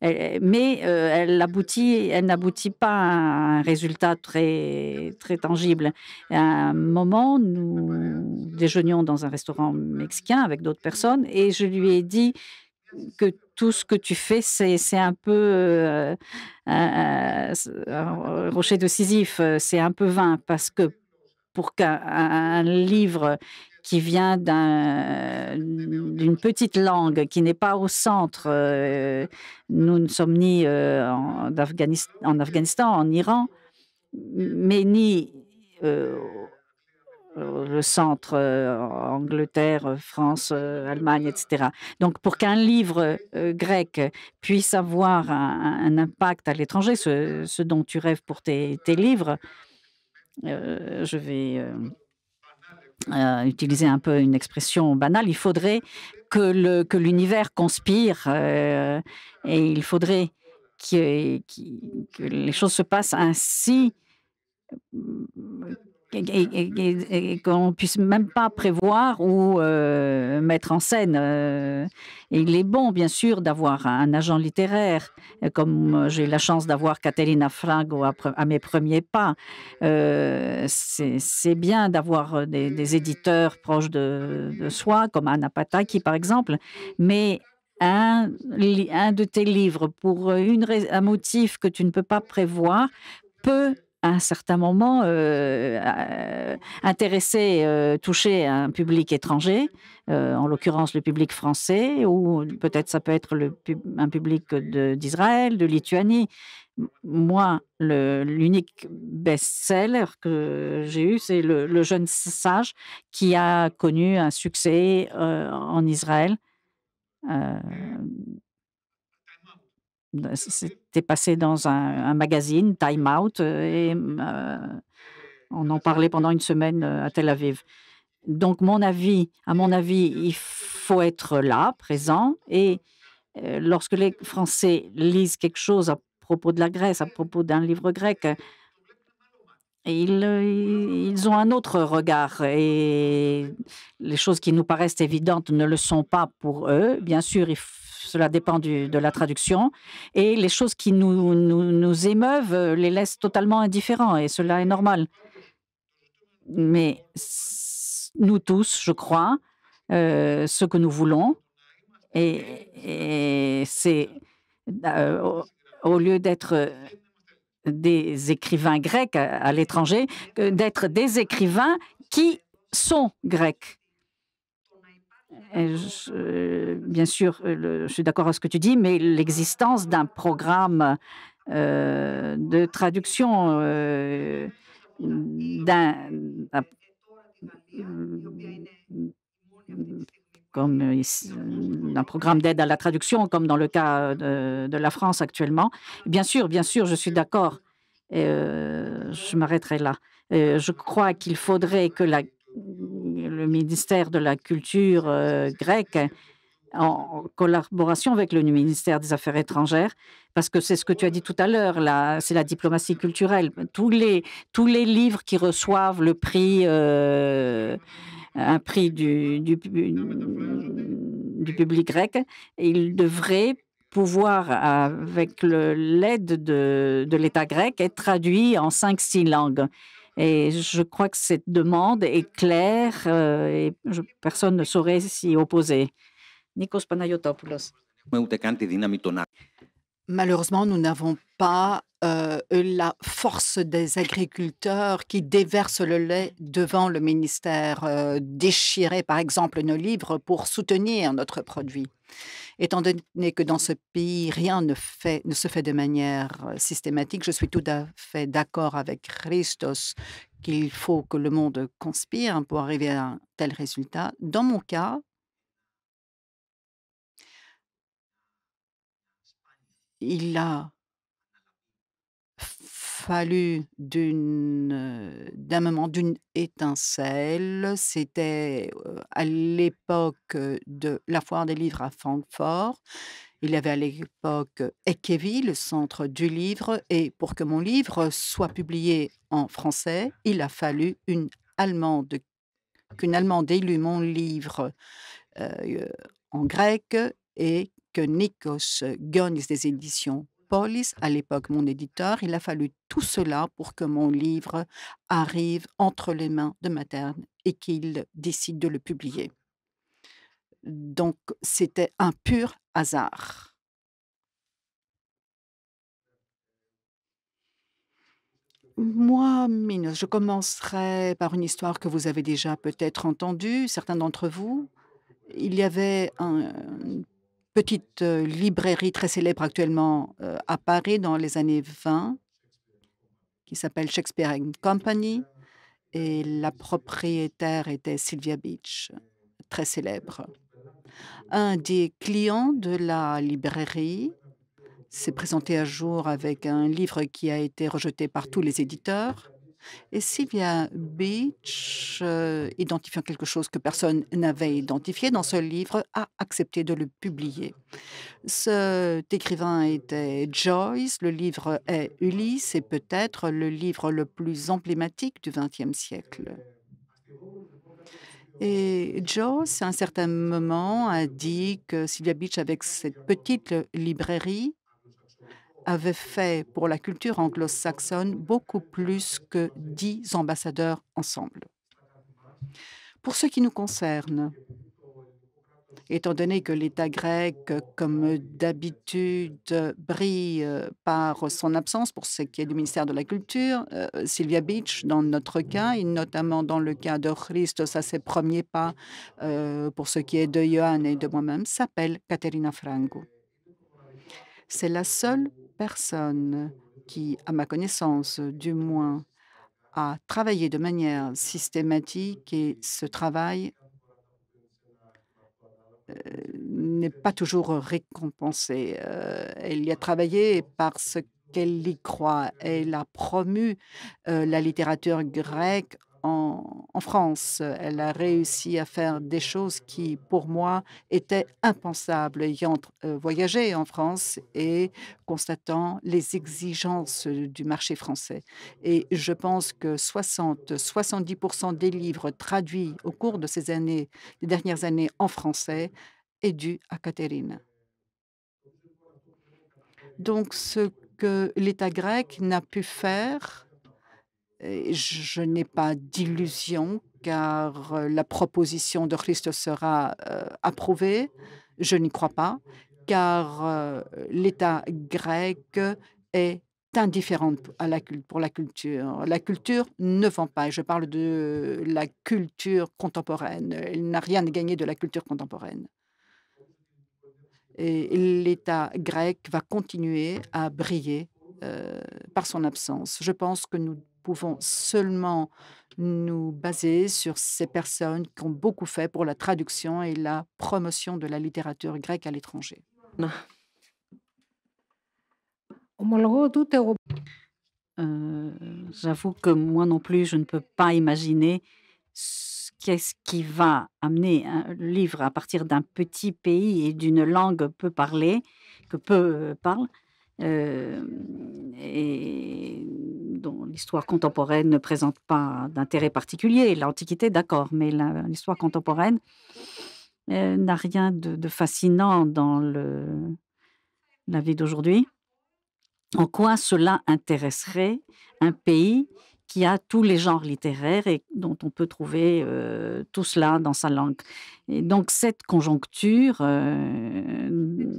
Mais euh, elle aboutit, elle n'aboutit pas à un résultat très, très tangible. À un moment, nous déjeunions dans un restaurant mexicain avec d'autres personnes et je lui ai dit que tout ce que tu fais, c'est un peu euh, rocher de Sisyphe, c'est un peu vain parce que pour qu'un livre qui vient d'une petite langue qui n'est pas au centre. Euh, nous ne sommes ni euh, en, Afghanistan, en Afghanistan, en Iran, mais ni le euh, centre, Angleterre, France, Allemagne, etc. Donc pour qu'un livre grec puisse avoir un, impact à l'étranger, ce, dont tu rêves pour tes, tes livres, je vais... Euh, utiliser un peu une expression banale, il faudrait que le que l'univers conspire euh, et il faudrait que les choses se passent ainsi et, qu'on puisse même pas prévoir ou euh, mettre en scène. Euh. il est bon, bien sûr, d'avoir un agent littéraire, euh, comme j'ai la chance d'avoir Catalina Frago à, mes premiers pas. C'est bien d'avoir des, éditeurs proches de, soi, comme Anna Pataki, par exemple, mais un, de tes livres pour une, un motif que tu ne peux pas prévoir peut à un certain moment euh, euh intéresser, euh, toucher un public étranger, euh, en l'occurrence le public français, ou peut-être ça peut être le un public d'Israël, de, Lituanie. Moi, l'unique best-seller que j'ai eu, c'est le, le, jeune sage qui a connu un succès en Israël. c'est passé dans un, magazine, Time Out, euh, et euh, on en parlait pendant une semaine euh, à Tel Aviv. Donc, mon avis, à mon avis, il faut être là, présent, et lorsque les Français lisent quelque chose à propos de la Grèce, à propos d'un livre grec, ils, ils, ont un autre regard et les choses qui nous paraissent évidentes ne le sont pas pour eux. Bien sûr, il cela dépend de la traduction, et les choses qui nous, émeuvent euh, les laissent totalement indifférents, et cela est normal. Mais nous tous, je crois, euh, ce que nous voulons. Et, c'est, euh, au, lieu d'être des écrivains grecs à, à l'étranger, d'être des écrivains qui sont grecs bien sûr, euh, je suis d'accord avec ce que tu dis, mais l'existence d'un programme euh, de traduction euh, d'un programme d'aide à la traduction, comme dans le cas de, la France actuellement. Bien sûr, bien sûr, je suis d'accord. je m'arrêterai là. je crois qu'il faudrait que la ministère de la Culture euh, grecque en collaboration avec le ministère des Affaires étrangères, parce que c'est ce que tu as dit tout à l'heure, là, c'est la diplomatie culturelle. Tous les, tous les livres qui reçoivent le prix, euh, un prix du, du, public grec, ils devraient pouvoir, avec l'aide de, de l'État grec, être traduits en 5 six langues. Et je crois que cette demande est claire euh, et personne ne saurait s'y opposer. Nikos Panayotopoulos. Malheureusement, nous n'avons pas euh, la force des agriculteurs qui déversent le lait devant le ministère, euh, déchirer par exemple nos livres pour soutenir notre produit. Étant donné que dans ce pays, rien ne, ne se fait de manière euh, systématique, je suis tout à fait d'accord avec Christos qu'il faut que le monde conspire pour arriver à un tel résultat. Dans mon cas, il a fallu euh, d'un moment, d'une étincelle. C'était à l'époque de la foire des livres à Francfort. Il y avait à l'époque Ekevi, le centre du livre, et pour que mon livre soit publié en français, il a fallu une Allemande, qu'une Allemande élue mon livre en grec et que Nikos euh, gagne des éditions Polis, à l'époque mon éditeur, il a fallu tout cela pour que mon livre arrive entre les mains de Materne et qu'il décide de le publier. Donc c'était un pur hasard. Moi, Minos, je commencerai par une histoire que vous avez déjà peut-être entendue, certains d'entre vous. Il y avait un, petite euh, librairie très célèbre actuellement euh, à Paris dans les années 20 qui s'appelle Shakespeare and Company et la propriétaire était Sylvia Beach, très célèbre. Un des clients de la librairie s'est présenté à jour avec un livre qui a été rejeté par tous les éditeurs et Sylvia Beach, euh, identifiant quelque chose que personne n'avait identifié dans ce livre, a accepté de le publier. Cet écrivain était Joyce, le livre est Ulysse et peut-être le livre le plus emblématique du XXe siècle. Et Joyce, à un certain moment, a dit que Sylvia Beach, avec cette petite librairie, avait fait pour la culture anglo-saxonne beaucoup plus que dix ambassadeurs ensemble. Pour ce qui nous concerne, étant donné que l'État grec, comme d'habitude, brille euh, par son absence pour ce qui est du ministère de la Culture. Euh, Sylvia Beach, dans notre cas, et notamment dans le cas de Christos, à ses premiers pas euh, pour ce qui est de Johan et de moi-même, s'appelle Caterina Frango. C'est la seule personne qui, à ma connaissance du moins, a travaillé de manière systématique et ce travail euh, n'est pas toujours récompensé. Euh, elle y a travaillé parce qu'elle y croit. Elle a promu euh, la littérature grecque en, France. Elle a réussi à faire des choses qui, pour moi, étaient impensables, ayant euh, voyagé en France et constatant les exigences du marché français. Et je pense que 60-70% des livres traduits au cours de ces années, des dernières années en français, est dû à Catherine. Donc, ce que l'État grec n'a pu faire je n'ai pas d'illusion car euh, la proposition de Christ sera euh, approuvée. Je n'y crois pas car euh, l'État grec est indifférent pour la culture. La culture ne vend pas. Je parle de la culture contemporaine. Elle n'a rien gagné de la culture contemporaine. Et l'État grec va continuer à briller par son absence. Je pense que nous pouvons seulement nous baser sur ces personnes qui ont beaucoup fait pour la traduction et la promotion de la littérature grecque à l'étranger. Euh, j'avoue que moi non plus, je ne peux pas imaginer qu'est-ce qui va amener un livre à partir d'un petit pays et d'une langue peu parlée, que peu euh, parle, euh, et l'histoire contemporaine ne présente pas d'intérêt particulier. L'Antiquité, d'accord, mais l'histoire contemporaine euh, n'a rien de, fascinant dans la vie d'aujourd'hui. En quoi cela intéresserait un pays qui a tous les genres littéraires et dont on peut trouver euh, tout cela dans sa langue. Et donc cette conjoncture, euh,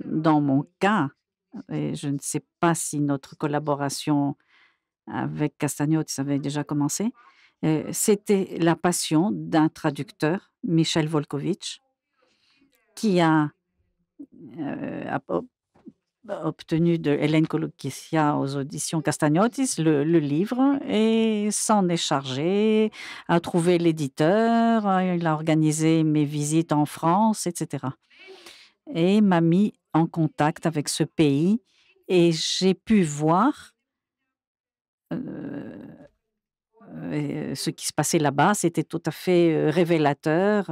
dans mon cas, et je ne sais pas si notre collaboration avec Castagnotti, ça avait déjà commencé. Euh, c'était la passion d'un traducteur, Michel Volkovitch, qui a, euh, obtenu de Hélène Kolokisia aux auditions Castagnotis le, le livre et s'en est chargé, a trouvé l'éditeur, euh, il a organisé mes visites en France, etc. Et m'a mis en contact avec ce pays et j'ai pu voir euh, euh, euh, ce qui se passait là-bas, c'était tout à fait révélateur.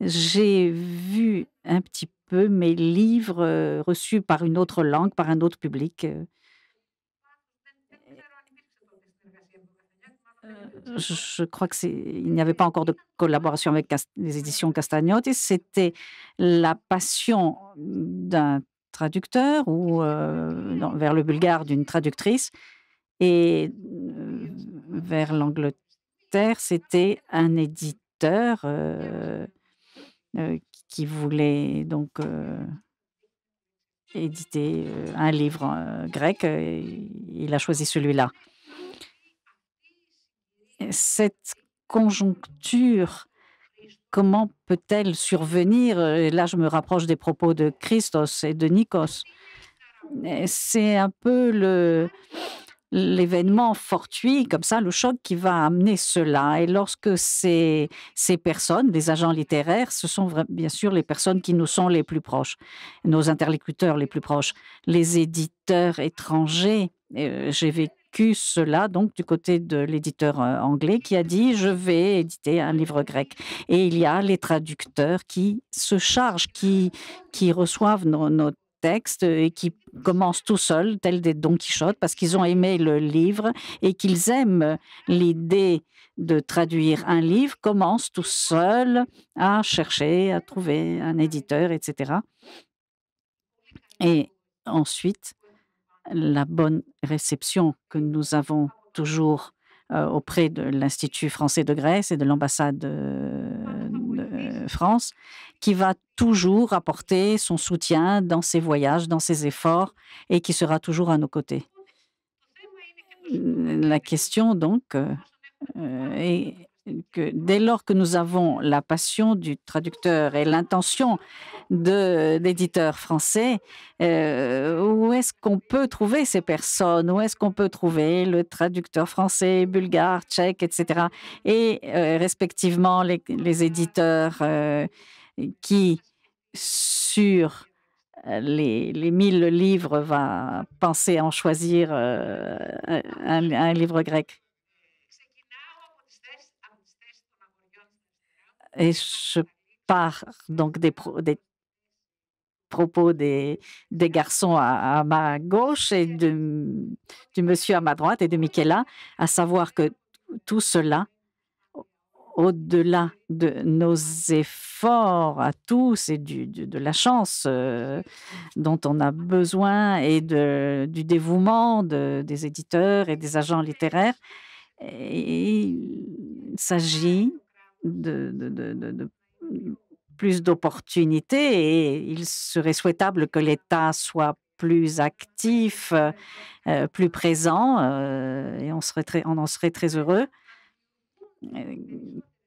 J'ai vu un petit peu mes livres reçus par une autre langue, par un autre public. je crois qu'il n'y avait pas encore de collaboration avec les éditions Castagnotti. C'était la passion d'un traducteur ou vers le bulgare d'une traductrice et euh, vers l'Angleterre, c'était un éditeur euh, euh, qui voulait donc éditer un livre grec. il a choisi celui-là. Cette conjoncture comment peut-elle survenir Là, je me rapproche des propos de Christos et de Nikos. C'est un peu le, l'événement fortuit, comme ça, le choc qui va amener cela. Et lorsque ces, ces personnes, les agents littéraires, ce sont bien sûr les personnes qui nous sont les plus proches, nos interlocuteurs les plus proches, les éditeurs étrangers. Euh, j'ai vécu cela donc du côté de l'éditeur euh, anglais qui a dit je vais éditer un livre grec et il y a les traducteurs qui se chargent qui qui reçoivent nos, notre texte et qui commencent tout seuls, tels des Don Quichotte, parce qu'ils ont aimé le livre et qu'ils aiment l'idée de traduire un livre, commencent tout seuls à chercher, à trouver un éditeur, etc. Et ensuite, la bonne réception que nous avons toujours euh, auprès de l'Institut français de Grèce et de l'ambassade euh, euh, France, qui va toujours apporter son soutien dans ses voyages, dans ses efforts, et qui sera toujours à nos côtés. Euh, la question, donc, est euh, dès lors que nous avons la passion du traducteur et l'intention de l'éditeur français, euh, où est-ce qu'on peut trouver ces personnes Où est-ce qu'on peut trouver le traducteur français, bulgare, tchèque, etc. Et euh, respectivement les, éditeurs euh, qui, sur les, les, mille livres, va penser à en choisir un livre grec Et je pars donc des, des propos des, des garçons à, ma gauche et de, du monsieur à ma droite et de Michaela, à savoir que tout cela, au-delà de nos efforts à tous et de la chance euh, dont on a besoin et de, du dévouement des éditeurs et des agents littéraires, il s'agit de, plus d'opportunités et il serait souhaitable que l'État soit plus actif, euh, plus présent, euh, et on, serait très, on en serait très heureux, euh,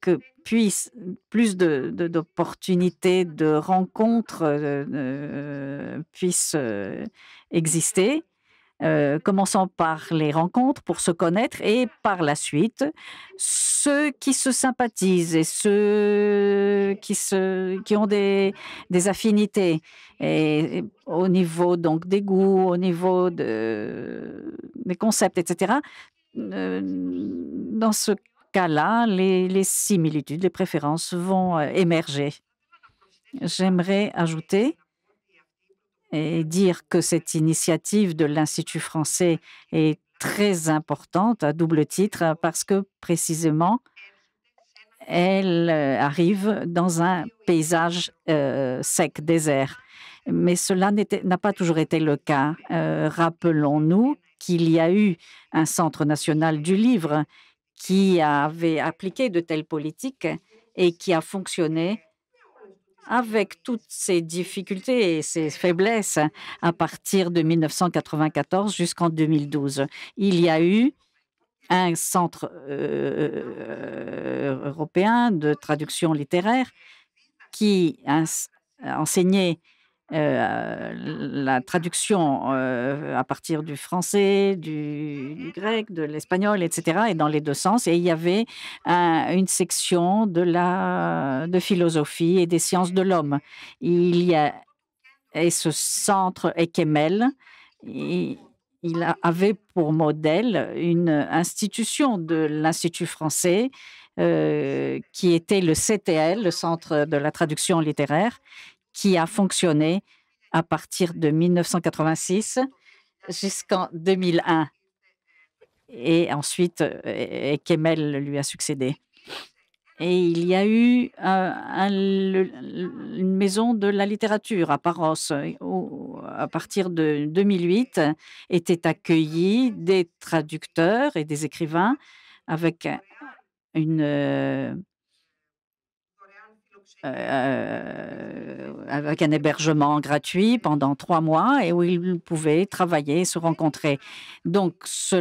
que puisse plus d'opportunités de, de rencontres puissent exister euh, commençant par les rencontres pour se connaître et par la suite ceux qui se sympathisent et ceux qui, qui ont des, affinités et, au niveau donc des goûts, au niveau de, des concepts, etc. Euh, dans ce cas-là, les similitudes, les préférences vont euh, émerger. J'aimerais ajouter et dire que cette initiative de l'Institut français est très importante à double titre euh, parce que précisément, elle euh, arrive dans un paysage euh, sec, désert. Mais cela n'a pas toujours été le cas. Rappelons-nous qu'il y a eu un Centre national du livre qui avait appliqué de telles politiques et qui a fonctionné avec toutes ces difficultés et ces faiblesses hein, à partir de 1994 jusqu'en 2012. Il y a eu un centre euh, européen de traduction littéraire qui enseignait euh, la traduction euh, à partir du français, du, grec, de l'espagnol, etc., et dans les deux sens. Et il y avait une section de, la, de philosophie et des sciences de l'homme. Il y a, et ce centre Ekemel, il, avait pour modèle une institution de l'Institut français euh, qui était le CTL, le Centre de la traduction littéraire, qui a fonctionné à partir de 1986 jusqu'en 2001. Et ensuite, euh, Kemel lui a succédé. Et il y a eu euh, une maison de la littérature à Paros, où, à partir de 2008, étaient accueillis des traducteurs et des écrivains avec une, euh, euh, avec un hébergement gratuit pendant trois mois et où ils pouvaient travailler, se rencontrer. Donc, ce,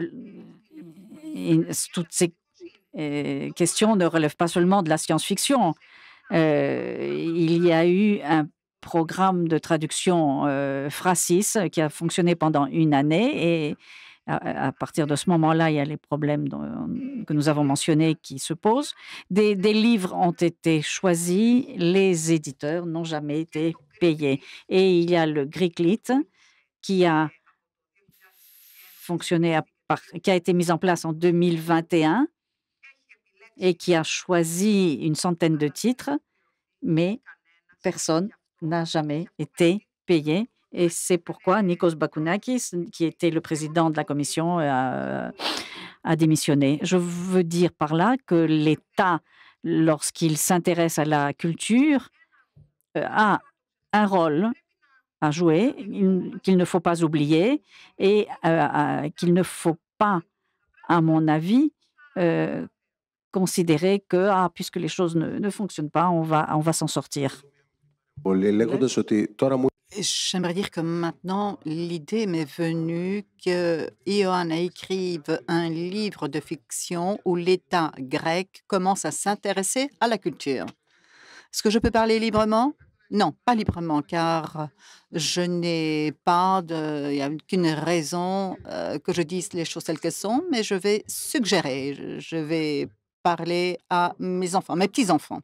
toutes ces euh, questions ne relèvent pas seulement de la science-fiction. Euh, il y a eu un programme de traduction euh, qui a fonctionné pendant une année et à, partir de ce moment-là, il y a les problèmes que nous avons mentionnés qui se posent. Des, livres ont été choisis, les éditeurs n'ont jamais été payés. Et il y a le Griklit qui a fonctionné qui a été mis en place en 2021 et qui a choisi une centaine de titres, mais personne n'a jamais été payé. Et c'est pourquoi Nikos Bakounakis, qui était le président de la commission, euh, a, démissionné. Je veux dire par là que l'État, lorsqu'il s'intéresse à la culture, euh, a un rôle à jouer qu'il ne faut pas oublier et euh, qu'il ne faut pas, à mon avis, considérer que ah, puisque les choses ne, ne fonctionnent pas, on va, on va s'en sortir. J'aimerais dire que maintenant, l'idée m'est venue que Ioann écrive un livre de fiction où l'État grec commence à s'intéresser à la culture. Est-ce que je peux parler librement non, pas librement, car je n'ai pas de. Il n'y a aucune raison euh, que je dise les choses telles qu'elles sont, mais je vais suggérer, je vais parler à mes enfants, mes petits-enfants.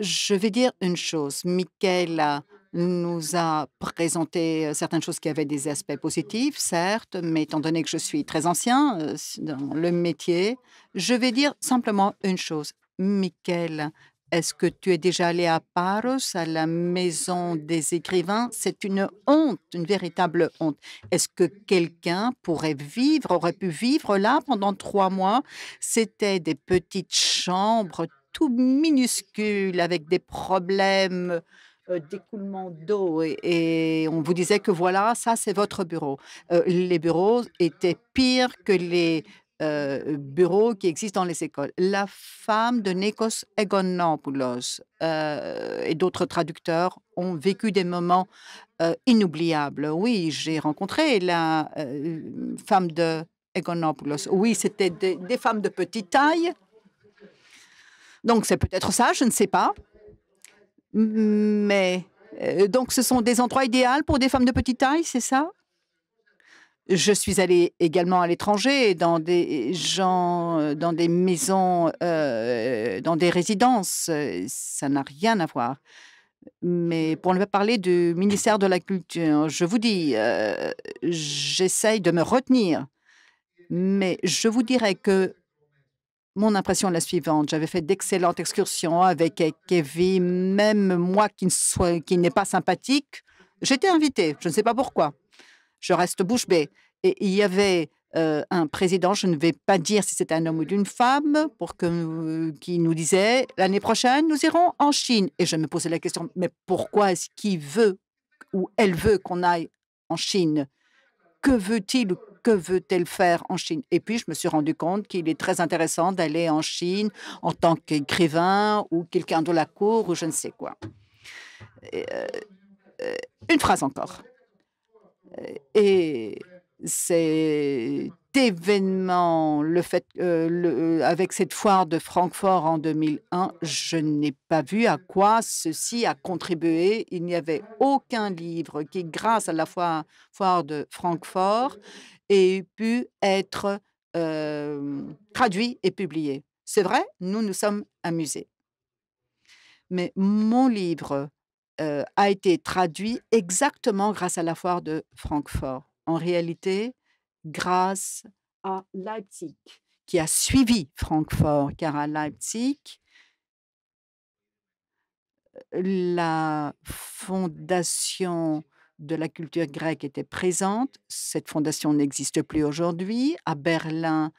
Je vais dire une chose. Michael nous a présenté euh, certaines choses qui avaient des aspects positifs, certes, mais étant donné que je suis très ancien euh, dans le métier, je vais dire simplement une chose. Michael, est-ce que tu es déjà allé à Paros, à la maison des écrivains C'est une honte, une véritable honte. Est-ce que quelqu'un pourrait vivre, aurait pu vivre là pendant trois mois C'était des petites chambres tout minuscule avec des problèmes euh, d'écoulement d'eau et, on vous disait que voilà, ça c'est votre bureau. Euh, les bureaux étaient pires que les euh, bureaux qui existent dans les écoles. La femme de Nikos Egonopoulos et d'autres traducteurs ont vécu des moments inoubliables. Oui, j'ai rencontré la femme de Egonopoulos. Oui, c'était des femmes de petite taille donc c'est peut-être ça, je ne sais pas. Mais euh, donc ce sont des endroits idéaux pour des femmes de petite taille, c'est ça je suis allée également à l'étranger, dans des gens, euh, dans des maisons, euh, dans des résidences. Ça n'a rien à voir. Mais pour ne pas parler du ministère de la Culture, je vous dis, j'essaye de me retenir. Mais je vous dirais que mon impression est la suivante. J'avais fait d'excellentes excursions avec Kevin, même moi qui, n'est pas sympathique. J'étais invitée, je ne sais pas pourquoi. Je reste bouche bée. Et il y avait euh, un président, je ne vais pas dire si c'est un homme ou d'une femme, pour que, qui nous disait l'année prochaine, nous irons en Chine. Et je me posais la question, mais pourquoi est-ce qu'il veut ou elle veut qu'on aille en Chine Que veut-il que veut-elle faire en Chine Et puis, je me suis rendu compte qu'il est très intéressant d'aller en Chine en tant qu'écrivain ou quelqu'un de la cour ou je ne sais quoi. Euh, euh, une phrase encore. Et cet événement, le fait, euh, euh, avec cette foire de Francfort en 2001, je n'ai pas vu à quoi ceci a contribué. Il n'y avait aucun livre qui, grâce à la foire, de Francfort, ait pu être euh, traduit et publié. C'est vrai, nous nous sommes amusés. Mais mon livre a été traduit exactement grâce à la foire de Francfort en réalité grâce à Leipzig, qui a suivi Francfort, car à Leipzig, la fondation de la culture grecque était présente. Cette fondation n'existe plus aujourd'hui. À Berlin,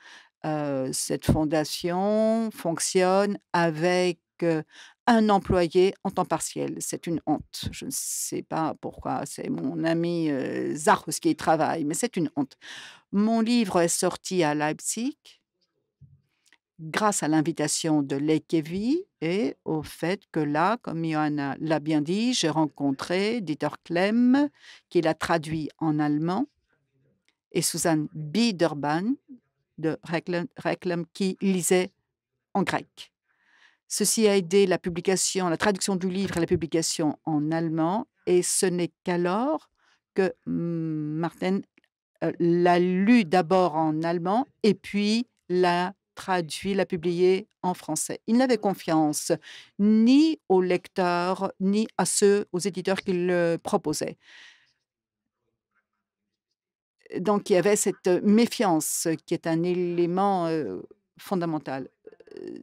cette fondation fonctionne avec un employé en temps partiel. C'est une honte. Je ne sais pas pourquoi. C'est mon ami euh, qui y travaille, mais c'est une honte. Mon livre est sorti à Leipzig grâce à l'invitation de Lekevi et au fait que là, comme Johanna l'a bien dit, j'ai rencontré Dieter Klemm, qui l'a traduit en allemand, et Suzanne Biederban de Reclam, qui lisait en grec. Ceci a aidé la publication, la traduction du livre et la publication en allemand. Et ce n'est qu'alors que hmm, Martin euh, l'a lu d'abord en allemand et puis l'a traduit, l'a publié en français. Il n'avait confiance ni aux lecteurs, ni à ceux, aux éditeurs qui le proposaient. Donc il y avait cette méfiance qui est un élément euh, fondamental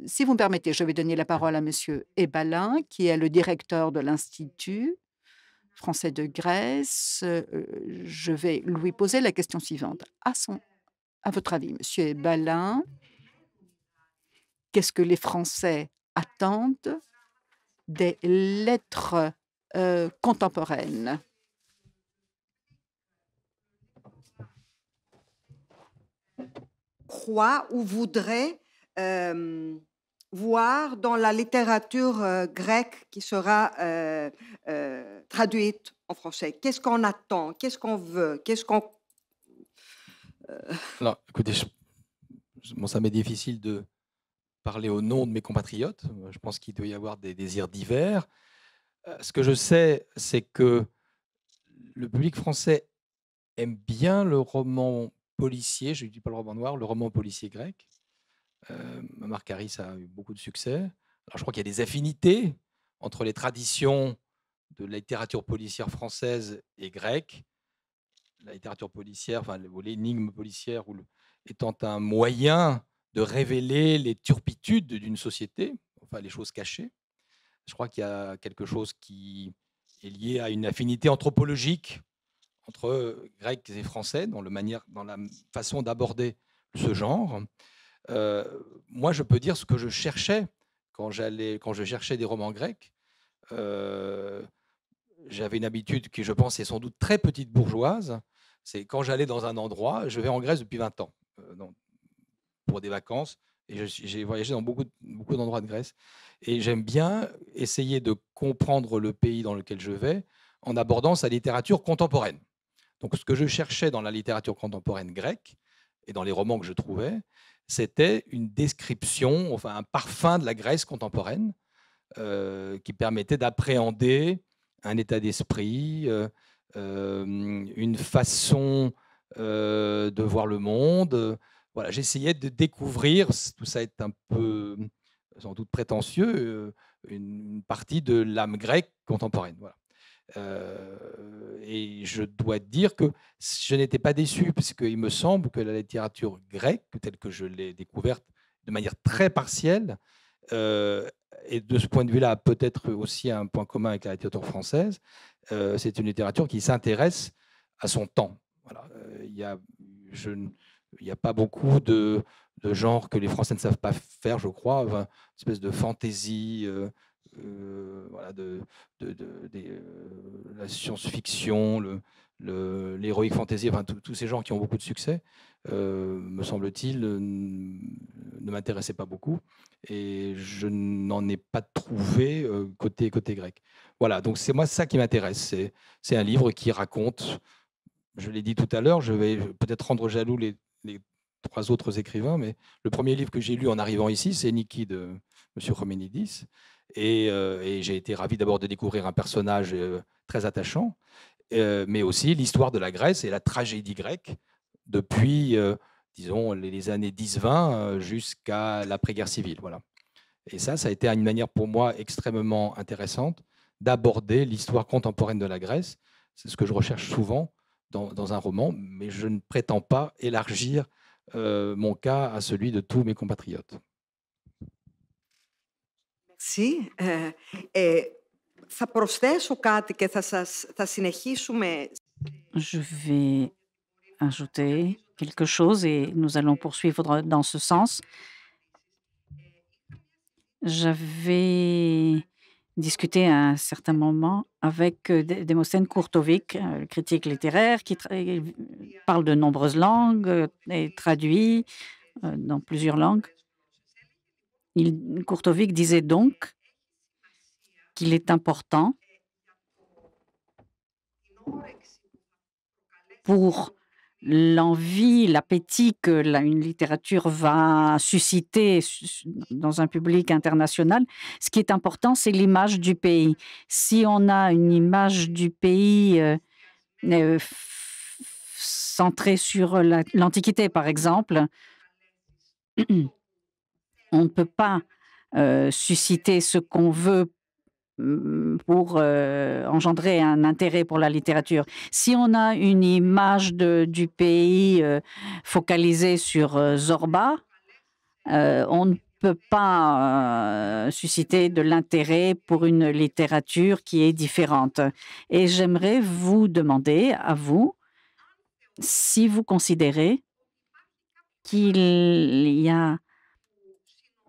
si vous me permettez, je vais donner la parole à Monsieur Ebalin, qui est le directeur de l'Institut français de Grèce. Euh, je vais lui poser la question suivante. À, son, à votre avis, Monsieur Ebalin, qu'est-ce que les Français attendent des lettres euh, contemporaines Croit ou voudrait euh, voir dans la littérature euh, grecque qui sera euh, traduite en français Qu'est-ce qu'on attend Qu'est-ce qu'on veut Qu'est-ce qu'on... écoutez, bon, ça m'est difficile de parler au nom de mes compatriotes. Je pense qu'il doit y avoir des désirs divers. Ce que je sais, c'est que le public français aime bien le roman policier, je ne dis pas le roman noir, le roman policier grec. Euh, Marc Harris a eu beaucoup de succès. Alors, je crois qu'il y a des affinités entre les traditions de la littérature policière française et grecque. La littérature policière, enfin, l'énigme policière ou étant un moyen de révéler les turpitudes d'une société, enfin les choses cachées. Je crois qu'il y a quelque chose qui est lié à une affinité anthropologique entre Grecs et Français dans, le manière, dans la façon d'aborder ce genre. Euh, moi, je peux dire ce que je cherchais quand, j'allais, quand je cherchais des romans grecs. Euh, j'avais une habitude qui, je pense, est sans doute très petite bourgeoise. C'est quand j'allais dans un endroit, je vais en Grèce depuis 20 ans, euh, pour des vacances, et j'ai voyagé dans beaucoup, beaucoup d'endroits de Grèce. Et j'aime bien essayer de comprendre le pays dans lequel je vais en abordant sa littérature contemporaine. Donc ce que je cherchais dans la littérature contemporaine grecque et dans les romans que je trouvais, c'était une description, enfin un parfum de la Grèce contemporaine euh, qui permettait d'appréhender un état d'esprit, euh, euh, une façon de voir le monde. Voilà, j'essayais de découvrir, tout ça est un peu sans doute prétentieux, une partie de l'âme grecque contemporaine. Voilà. Euh, et je dois dire que je n'étais pas déçu, puisqu'il me semble que la littérature grecque, telle que je l'ai découverte de manière très partielle, euh, et de ce point de vue-là, peut-être aussi un point commun avec la littérature française, euh, c'est une littérature qui s'intéresse à son temps. Voilà. Il y a, je, n'y a pas beaucoup de, genres que les Français ne savent pas faire, je crois, une espèce de fantaisie euh, voilà, de, euh, la science-fiction, l'héroïque le, fantasy, enfin tous ces genres qui ont beaucoup de succès, euh, me semble-t-il, ne m'intéressaient pas beaucoup et je n'en ai pas trouvé côté, côté grec. Voilà, donc c'est moi ça qui m'intéresse. C'est un livre qui raconte, je l'ai dit tout à l'heure, je vais peut-être rendre jaloux les, trois autres écrivains, mais le premier livre que j'ai lu en arrivant ici, c'est Niki de M. Roménidis. Euh, et, j'ai été ravi d'abord de découvrir un personnage euh, très attachant, euh, mais aussi l'histoire de la Grèce et la tragédie grecque depuis, disons, les, années 10-20 jusqu'à l'après-guerre civile. Voilà. Et ça, ça a été une manière pour moi extrêmement intéressante d'aborder l'histoire contemporaine de la Grèce. C'est ce que je recherche souvent dans, un roman, mais je ne prétends pas élargir mon cas à celui de tous mes compatriotes. Je vais ajouter quelque chose et nous allons poursuivre dans ce sens. J'avais discuté à un certain moment avec euh, Demosthène Courtovic, euh, critique littéraire, qui parle de nombreuses langues euh, et traduit dans plusieurs langues. Il, disait donc qu'il est important pour l'envie, l'appétit que une littérature va susciter dans un public international. Ce qui est important, c'est l'image du pays. Si on a une image du pays euh, euh, centrée sur l'Antiquité, par exemple, [CLEARS THROAT] On ne peut pas euh, susciter ce qu'on veut mmh, pour euh, engendrer un intérêt pour la littérature. Si on a une image du pays euh, focalisée sur Zorba, on ne peut pas susciter de l'intérêt pour une littérature qui est différente. Et j'aimerais vous demander, à vous, si vous considérez qu'il y a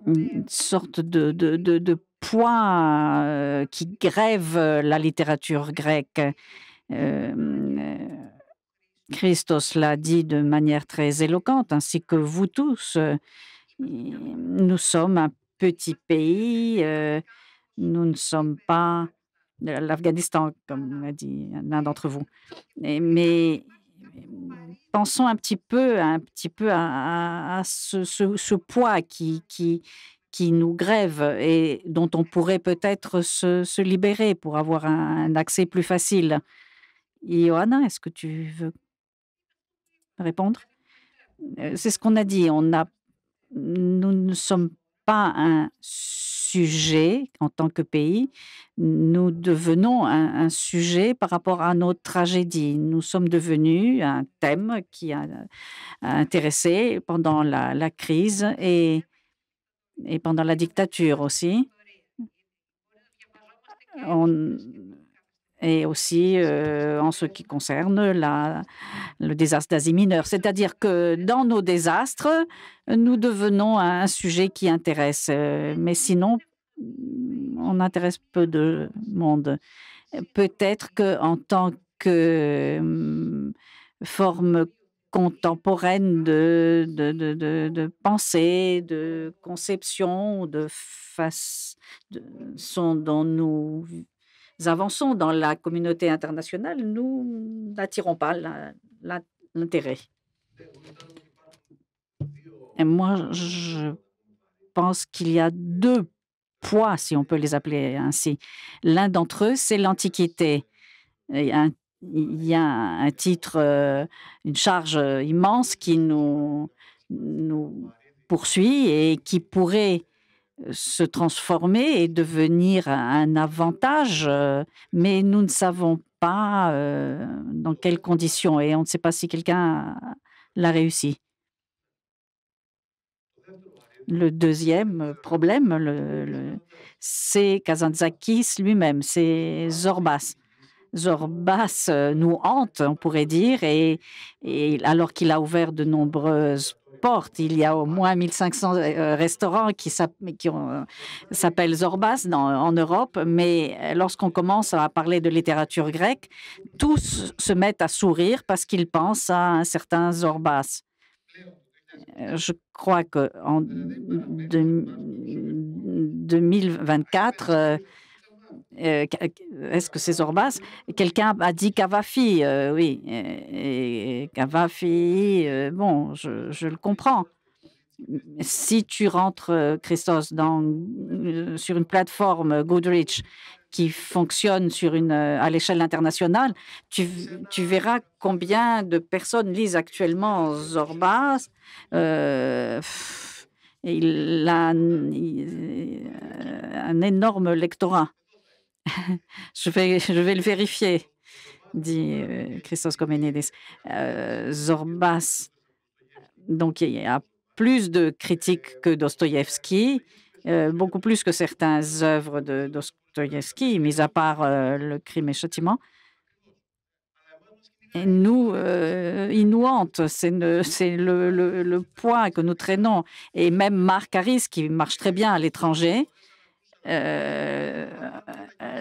une sorte de, de, de, poids euh, qui grève euh, la littérature grecque. Euh, Christos l'a dit de manière très éloquente, ainsi que vous tous. Nous sommes un petit pays, nous ne sommes pas l'Afghanistan, comme l'a dit l'un d'entre vous. Mais Mmh, pensons un petit peu, un petit peu à, ce, poids qui, qui, nous grève et dont on pourrait peut-être se, libérer pour avoir un, accès plus facile. Johanna, est-ce que tu veux répondre euh, C'est ce qu'on a dit. On a, nous ne sommes pas un sujet en tant que pays. Nous devenons un, sujet par rapport à nos tragédies. Nous sommes devenus un thème qui a, intéressé pendant la, la crise et, et pendant la dictature aussi. On, et aussi euh, en ce qui concerne la, le désastre d'Asie mineure. C'est-à-dire que dans nos désastres, nous devenons un sujet qui intéresse, euh, mais sinon, on intéresse peu de monde. Peut-être qu'en tant que mm, forme contemporaine de, de, de, pensée, de conception, de façon dont nous avançons dans la communauté internationale, nous n'attirons pas l'intérêt. Et moi, je pense qu'il y a deux poids, si on peut les appeler ainsi. L'un d'entre eux, c'est l'Antiquité. Il y a un titre, euh, une charge immense qui nous, nous poursuit et qui pourrait se transformer et devenir un avantage, euh, mais nous ne savons pas euh, dans quelles conditions et on ne sait pas si quelqu'un l'a réussi. Le deuxième problème, le, c'est Kazantzakis lui-même, c'est Zorbas. Zorbas euh, nous hante, on pourrait dire, et alors qu'il a ouvert de nombreuses porte. Il y a au moins 1500 euh, restaurants qui euh, s'appellent Zorbas en Europe, mais euh, lorsqu'on commence à parler de littérature grecque, tous se mettent à sourire parce qu'ils pensent à un certain Zorbas. Je crois qu'en 2024, euh, euh, est-ce que c'est Zorbas Quelqu'un a dit Cavafi, euh, oui. Et, bon, je, le comprends. Si tu rentres, Christos, sur une plateforme Goodrich qui fonctionne à l'échelle internationale, tu, verras combien de personnes lisent actuellement Zorbas. il a un énorme lectorat. [LAUGHS] je, vais, le vérifier, dit euh, Christos koménidis. Euh, Zorbas, donc il y a plus de critiques que Dostoïevski, euh, beaucoup plus que certaines œuvres de Dostoïevski, mis à part Le crime et châtiment. Et nous, euh, c'est le, le, poids que nous traînons. Et même Marc Harris, qui marche très bien à l'étranger, euh,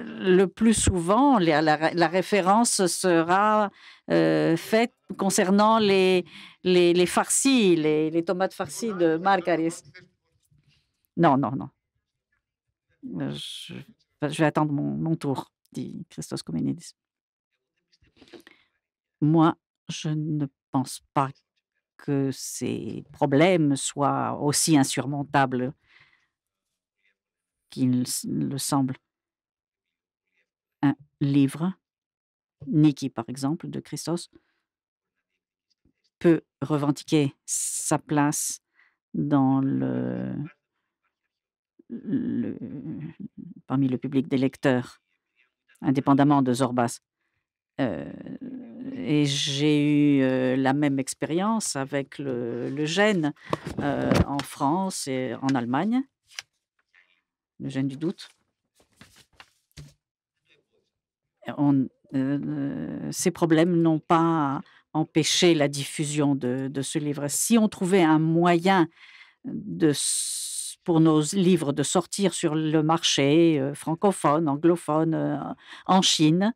le plus souvent, la, référence sera euh, faite concernant les, les, farcis, les, tomates farcies de Margaris. Non, non, non. Je, vais attendre mon, mon, tour, dit Christos Comenidis. Moi, je ne pense pas que ces problèmes soient aussi insurmontables qu'il le semble. Un livre, Nikki par exemple, de Christos, peut revendiquer sa place dans le, parmi le public des lecteurs, indépendamment de Zorbas. Euh, et j'ai eu euh, la même expérience avec le, gène euh, en France et en Allemagne le gène du doute. On, euh, ces problèmes n'ont pas empêché la diffusion de, ce livre. Si on trouvait un moyen de, pour nos livres de sortir sur le marché euh, francophone, anglophone, euh, en Chine,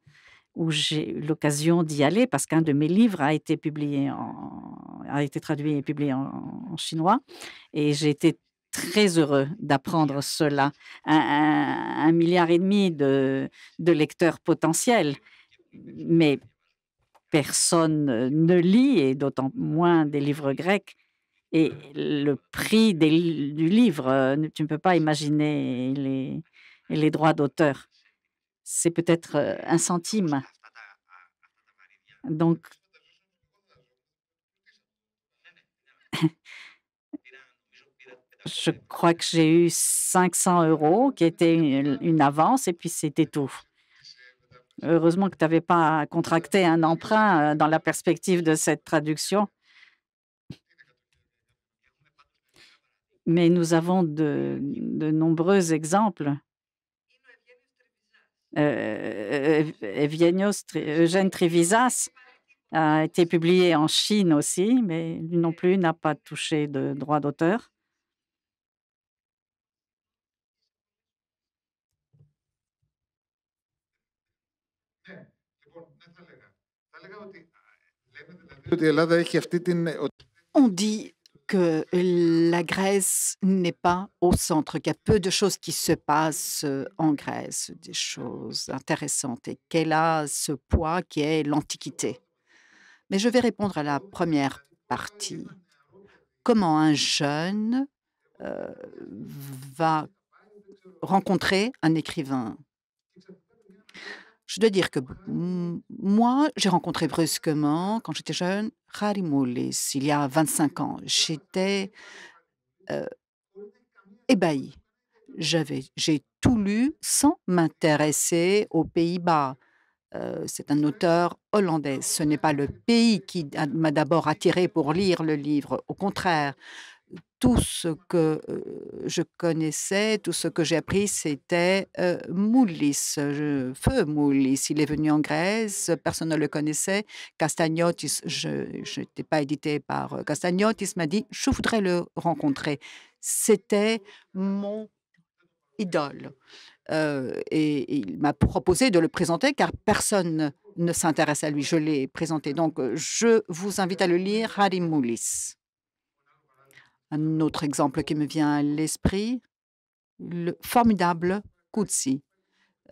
où j'ai eu l'occasion d'y aller parce qu'un de mes livres a été publié en, a été traduit et publié en, en chinois et j'ai été très heureux d'apprendre cela. Un, milliard et demi de, lecteurs potentiels, mais personne ne lit, et d'autant moins des livres grecs. Et le prix du livre, euh, tu ne peux pas imaginer les, les droits d'auteur. C'est peut-être euh, un centime. Donc, [LAUGHS] je crois que j'ai eu 500 euros, qui était une, avance, et puis c'était tout. Heureusement que tu n'avais pas contracté un emprunt euh, dans la perspective de cette traduction. Mais nous avons de, nombreux exemples. Euh, euh, Eugène Trivisas a été publié en Chine aussi, mais lui non plus n'a pas touché de droit d'auteur. On dit que la Grèce n'est pas au centre, qu'il y a peu de choses qui se passent en Grèce, des choses intéressantes, et qu'elle a ce poids qui est l'Antiquité. Mais je vais répondre à la première partie. Comment un jeune euh, va rencontrer un écrivain je dois dire que moi, j'ai rencontré brusquement, quand j'étais jeune, Harry il y a 25 ans. J'étais euh, ébahie. J'ai tout lu sans m'intéresser aux Pays-Bas. Euh, c'est un auteur hollandais. Ce n'est pas le pays qui m'a d'abord attiré pour lire le livre. Au contraire, tout ce que je connaissais, tout ce que j'ai appris, c'était Moulis, feu Moulis. Il est venu en Grèce, personne ne le connaissait. Castagnotis, je n'étais pas édité par Castagnotis, m'a dit Je voudrais le rencontrer. C'était mon idole. et il m'a proposé de le présenter car personne ne s'intéresse à lui. Je l'ai présenté. Donc, je vous invite à le lire, Harry Moulis. Un autre exemple qui me vient à l'esprit, le formidable Kutsi,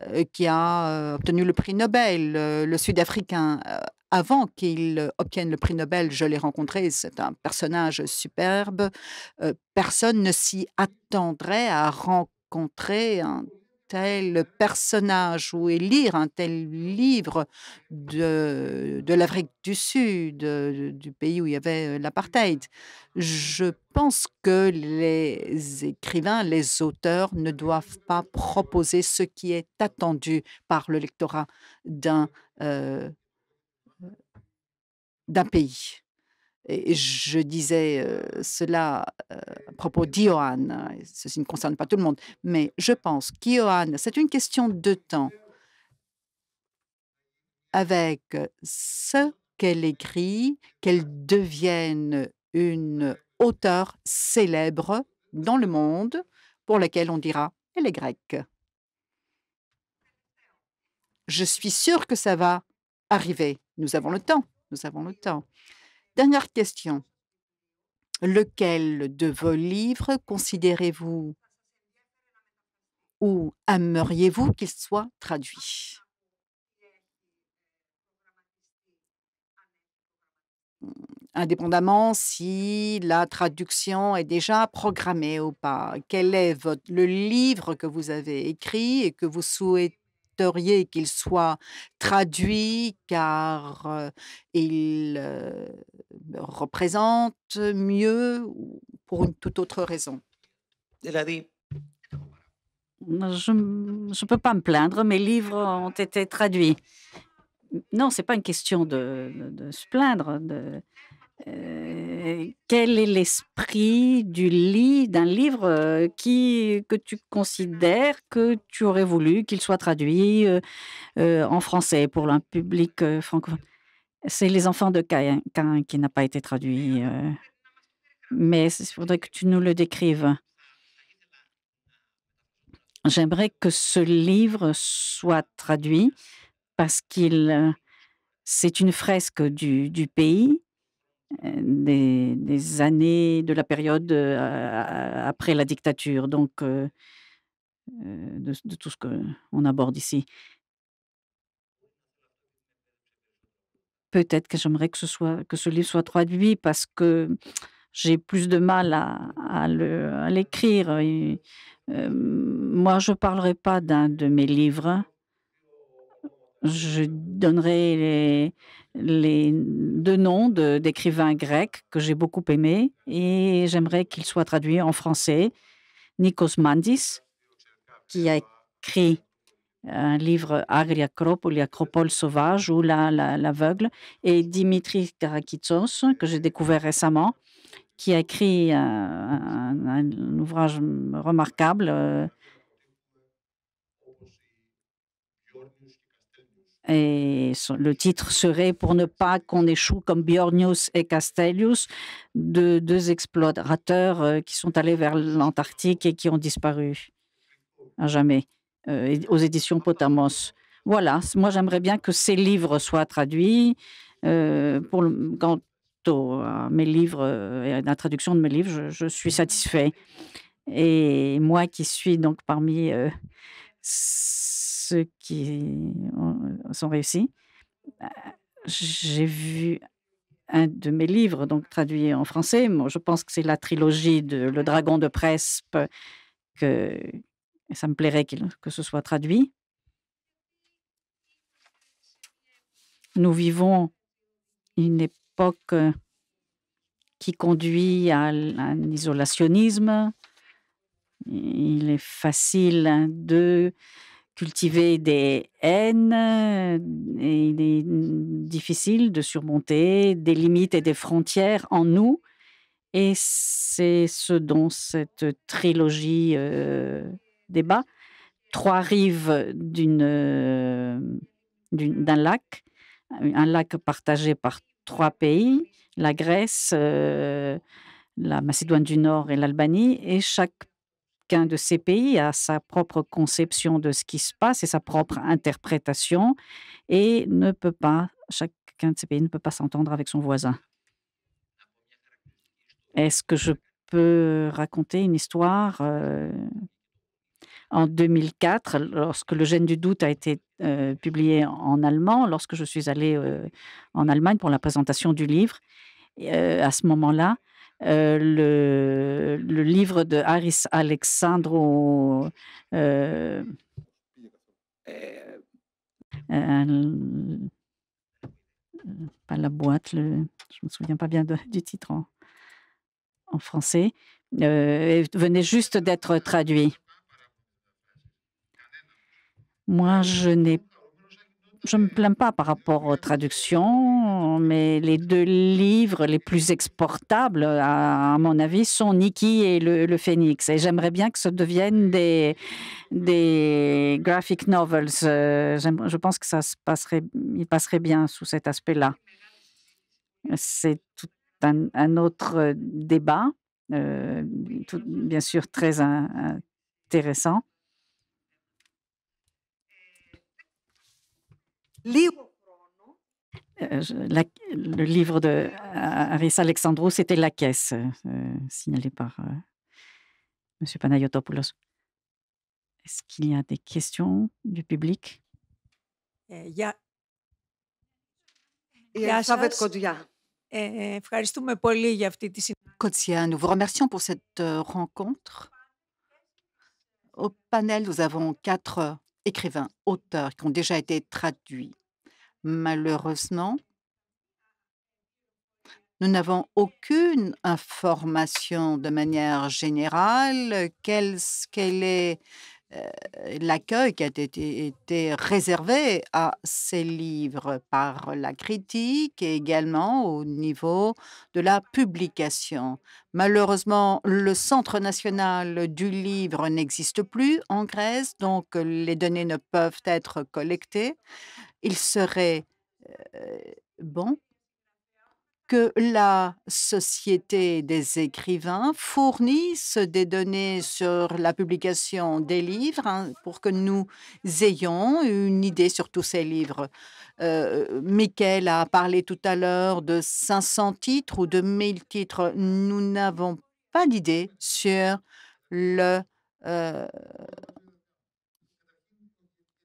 euh, qui a euh, obtenu le prix Nobel, euh, le Sud-Africain. Avant qu'il obtienne le prix Nobel, je l'ai rencontré, c'est un personnage superbe. Personne ne s'y attendrait à rencontrer un tel personnage ou élire un tel livre de, l'Afrique du Sud, du pays où il y avait euh, l'apartheid. Je pense que les écrivains, les auteurs ne doivent pas proposer ce qui est attendu par le lectorat d'un euh, d'un pays. Et je disais cela à propos Diohan. Hein, ceci ne concerne pas tout le monde, mais je pense qu'Ioann, c'est une question de temps. Avec ce qu'elle écrit, qu'elle devienne une auteure célèbre dans le monde pour laquelle on dira elle est grecque. Je suis sûre que ça va arriver. Nous avons le temps. Nous avons le temps. Dernière question. Lequel de vos livres considérez-vous ou aimeriez-vous qu'il soit traduit hmm, indépendamment si la traduction est déjà programmée ou pas. Quel est votre, le livre que vous avez écrit et que vous souhaitez qu'il soit traduit car il représente mieux pour une toute autre raison Je ne peux pas me plaindre, mes livres ont été traduits. Non, c'est pas une question de, se plaindre. De, euh, quel est l'esprit du lit d'un livre euh, que tu considères que tu aurais voulu qu'il soit traduit euh, en français pour un public francophone C'est Les Enfants de Caïn qui n'a pas été traduit. mais il faudrait que tu nous le décrives. J'aimerais que ce livre soit traduit parce qu'il c'est une fresque du pays des, années de la période euh, après la dictature, donc euh, euh, de, tout ce qu'on aborde ici. Peut-être que j'aimerais que ce, soit, que ce livre soit traduit parce que j'ai plus de mal à, l'écrire. moi, je ne parlerai pas d'un de mes livres je donnerai les, deux noms d'écrivains grecs que j'ai beaucoup aimés et j'aimerais qu'ils soient traduits en français. Nikos Mandis, qui a écrit euh, un livre Agria Acropole, sauvage ou l'aveugle, la, et Dimitris Karakitsos, que j'ai découvert récemment, qui a écrit euh, un, ouvrage remarquable. Euh, Et le titre serait Pour ne pas qu'on échoue comme Bjornius et Castellius, deux explorateurs euh, qui sont allés vers l'Antarctique et qui ont disparu à jamais euh, aux éditions Potamos. Voilà, moi j'aimerais bien que ces livres soient traduits. Euh, pour le, quant à mes livres et la traduction de mes livres, je, suis satisfait. Et moi qui suis donc parmi ces qui sont réussis. Bah, j'ai vu un de mes livres, donc traduit en français. Moi, je pense que c'est la trilogie de Le Dragon de Prespe, que ça me plairait que ce soit traduit. Nous vivons une époque euh, qui conduit à un isolationnisme. Il est facile de cultiver des haines euh, et il est difficile de surmonter des limites et des frontières en nous. Et c'est ce dont cette trilogie euh, débat. Trois rives euh, d'une, d'un lac, un lac partagé par trois pays, la Grèce, la Macédoine du Nord et l'Albanie, et chaque chacun de ces pays a sa propre conception de ce qui se passe et sa propre interprétation et ne peut pas, chacun de ces pays ne peut pas s'entendre avec son voisin. Est-ce que je peux raconter une histoire euh, En 2004, lorsque Le gène du doute a été euh, publié en allemand, lorsque je suis allée euh, en Allemagne pour la présentation du livre, à ce moment-là, euh, le, livre de Harris Alexandro. Euh, euh, pas la boîte, je ne me souviens pas bien du titre en, français, venait juste d'être traduit. Moi, je n'ai je ne me plains pas par rapport aux traductions, mais les deux livres les plus exportables, à, mon avis, sont Nikki et le, Phoenix. Phénix. Et j'aimerais bien que ce devienne des, des graphic novels. Euh, je pense que ça se passerait, il passerait bien sous cet aspect-là. C'est tout un, autre débat, euh, bien sûr très intéressant. Euh, le livre de euh, Aris Alexandrou, c'était La caisse, signalée euh, signalé par Monsieur M. Panayotopoulos. Est-ce qu'il y a des questions du public eh, eh, eh, nous vous remercions pour cette rencontre. Au panel, nous avons quatre écrivains, auteurs qui ont déjà été traduits. Malheureusement, nous n'avons aucune information de manière générale. Quelle, est euh, l'accueil qui a été, réservé à ces livres par la critique et également au niveau de la publication. Malheureusement, le Centre national du livre n'existe plus en Grèce, donc les données ne peuvent être collectées. Il serait euh, bon que la Société des écrivains fournisse des données sur la publication des livres hein, pour que nous ayons une idée sur tous ces livres. Euh, a parlé tout à l'heure de 500 titres ou de 1000 titres. Nous n'avons pas d'idée sur le, euh,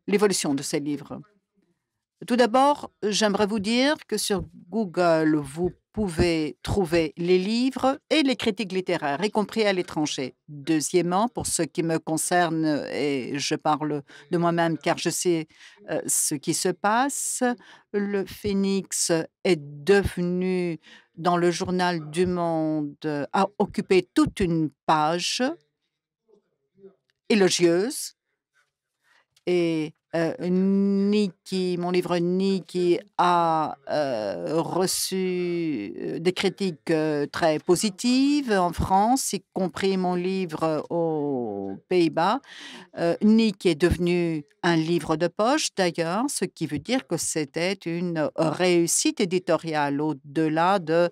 l'évolution de ces livres. Tout d'abord, j'aimerais vous dire que sur Google, vous pouvez trouver les livres et les critiques littéraires, y compris à l'étranger. Deuxièmement, pour ce qui me concerne, et je parle de moi-même car je sais euh, ce qui se passe, le phénix est devenu dans le journal du monde, a occupé toute une page élogieuse et euh, mon livre Niki a euh, reçu euh, des critiques très positives en France, y compris mon livre aux Pays-Bas. Niki est devenu un livre de poche d'ailleurs, ce qui veut dire que c'était une réussite éditoriale au-delà de,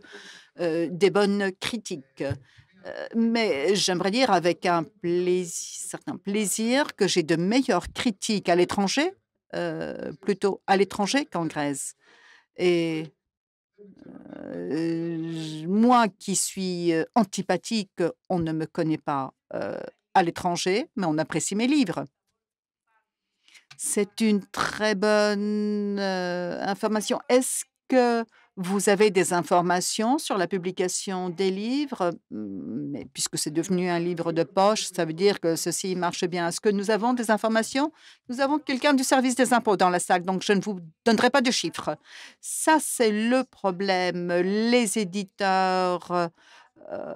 des bonnes critiques. Euh, mais j'aimerais dire avec un certain plaisir que j'ai de meilleures critiques à l'étranger, euh, plutôt à l'étranger qu'en Grèce. Et euh, moi qui suis antipathique, on ne me connaît pas à l'étranger, mais on apprécie mes livres. C'est une très bonne information. Est-ce que vous avez des informations sur la publication des livres, mmh, mais puisque c'est devenu un livre de poche, ça veut dire que ceci marche bien. Est-ce que nous avons des informations Nous avons quelqu'un du service des impôts dans la salle, donc je ne vous donnerai pas de chiffres. Ça, c'est le problème. Les éditeurs euh,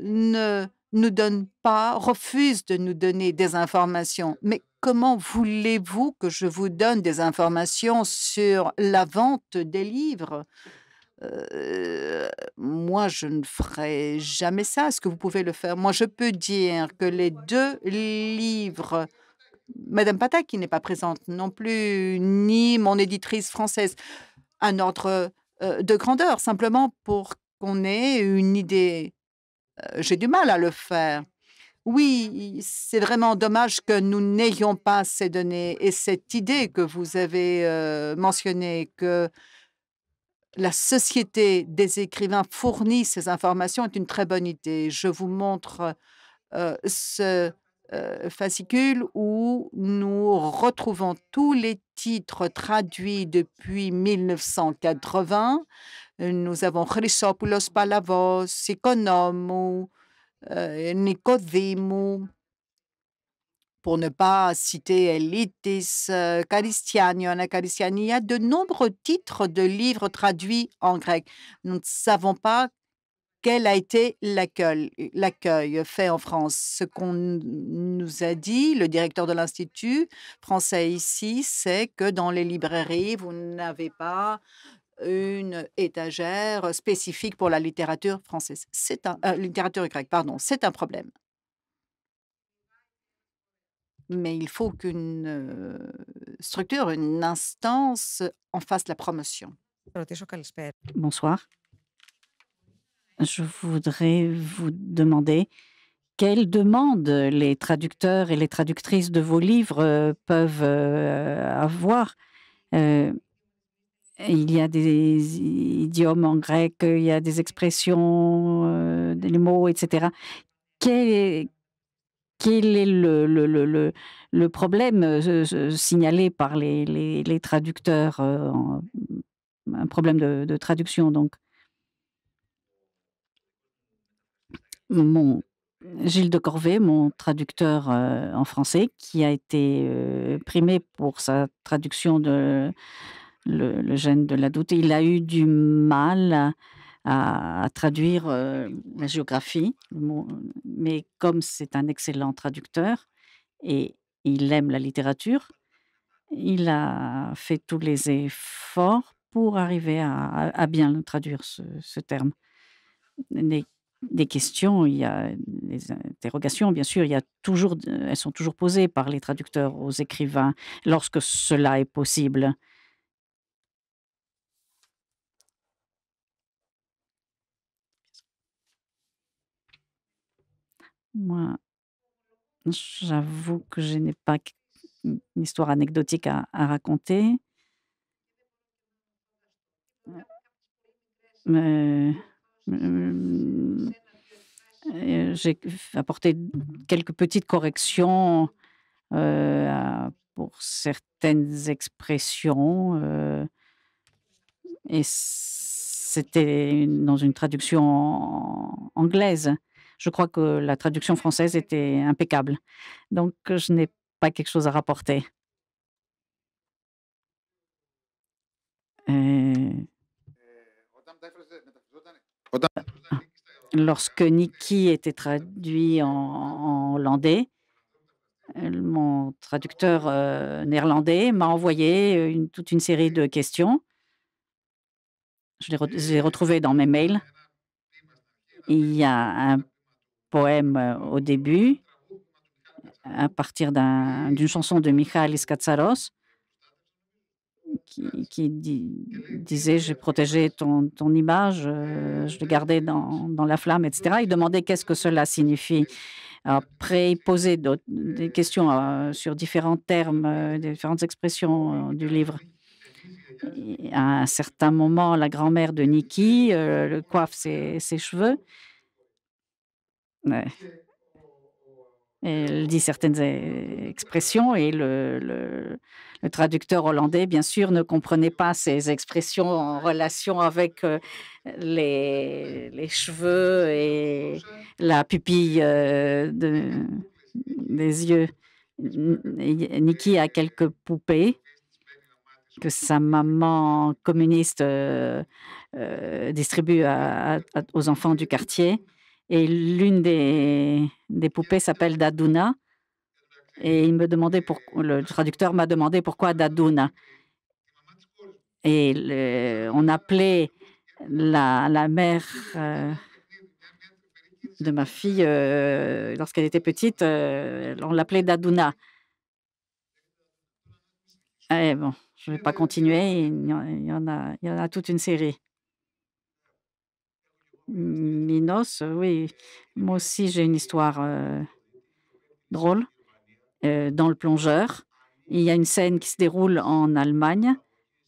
ne nous donnent pas, refusent de nous donner des informations. Mais comment voulez-vous que je vous donne des informations sur la vente des livres euh, moi, je ne ferai jamais ça. Est-ce que vous pouvez le faire Moi, je peux dire que les deux livres, Madame Pata, qui n'est pas présente non plus, ni mon éditrice française, un ordre euh, de grandeur, simplement pour qu'on ait une idée. Euh, j'ai du mal à le faire. Oui, c'est vraiment dommage que nous n'ayons pas ces données et cette idée que vous avez euh, mentionnée, que la Société des écrivains fournit ces informations, est une très bonne idée. Je vous montre euh, ce euh, fascicule où nous retrouvons tous les titres traduits depuis 1980. Nous avons Chrysopoulos Palavos, Economou, euh, Nicodème, pour ne pas citer Elitis, euh, Anna Caristiani, il y a de nombreux titres de livres traduits en grec. Nous ne savons pas quel a été l'accueil fait en France. Ce qu'on nous a dit, le directeur de l'Institut français ici, c'est que dans les librairies, vous n'avez pas une étagère spécifique pour la littérature française. C'est un, euh, littérature grecque, pardon, c'est un problème. Mais il faut qu'une euh, structure, une instance en fasse la promotion. Bonsoir. Je voudrais vous demander quelles demandes les traducteurs et les traductrices de vos livres euh, peuvent avoir il y a des idiomes en grec, il y a des expressions, euh, des mots, etc. Quel est, le, problème euh, signalé par les, traducteurs euh, Un problème de, traduction, donc. Mon, Gilles de Corvée, mon traducteur en français, qui a été primé pour sa traduction de le, gène de la doute. Il a eu du mal à, traduire euh, la géographie, mais comme c'est un excellent traducteur et il aime la littérature, il a fait tous les efforts pour arriver à, bien traduire ce, terme. Des, des, questions, il y a des interrogations, bien sûr, il y a toujours, elles sont toujours posées par les traducteurs aux écrivains lorsque cela est possible. Moi, j'avoue que je n'ai pas une histoire anecdotique à, raconter. Euh, euh, j'ai apporté quelques petites corrections euh, pour certaines expressions. et c'était dans une traduction anglaise je crois que la traduction française était impeccable. Donc, euh, je n'ai pas quelque chose à rapporter. Euh, lorsque Nikki était traduit en, hollandais, euh, mon traducteur néerlandais m'a envoyé toute une série de questions. Je les, ai retrouvées dans mes mails. Il y a un poème euh, au début, à partir d'une chanson de Michalis Katsaros, qui, disait J'ai protégé ton, image, euh, je le gardais dans, la flamme, etc. Il demandait qu'est-ce que cela signifie. Après, il posait des questions euh, sur différents termes, différentes expressions du livre. à un certain moment, la grand-mère de Nikki le coiffe ses cheveux elle dit certaines eh, expressions et le, traducteur hollandais, bien sûr, ne comprenait pas ces expressions en relation avec euh, les, cheveux et la pupille euh, des yeux. Nikki a quelques poupées que sa maman communiste euh, distribue aux enfants du quartier. Et l'une des, des poupées s'appelle Daduna. Et il me demandait pour, le traducteur m'a demandé pourquoi Daduna. Et on appelait la, la mère euh, de ma fille, euh, lorsqu'elle était petite, euh, on l'appelait Daduna. Et eh bon, je ne vais pas continuer, il y, en a, il y en a toute une série. Minos, euh, oui. Moi aussi, j'ai une histoire euh, drôle euh, dans le plongeur. Il y a une scène qui se déroule en Allemagne.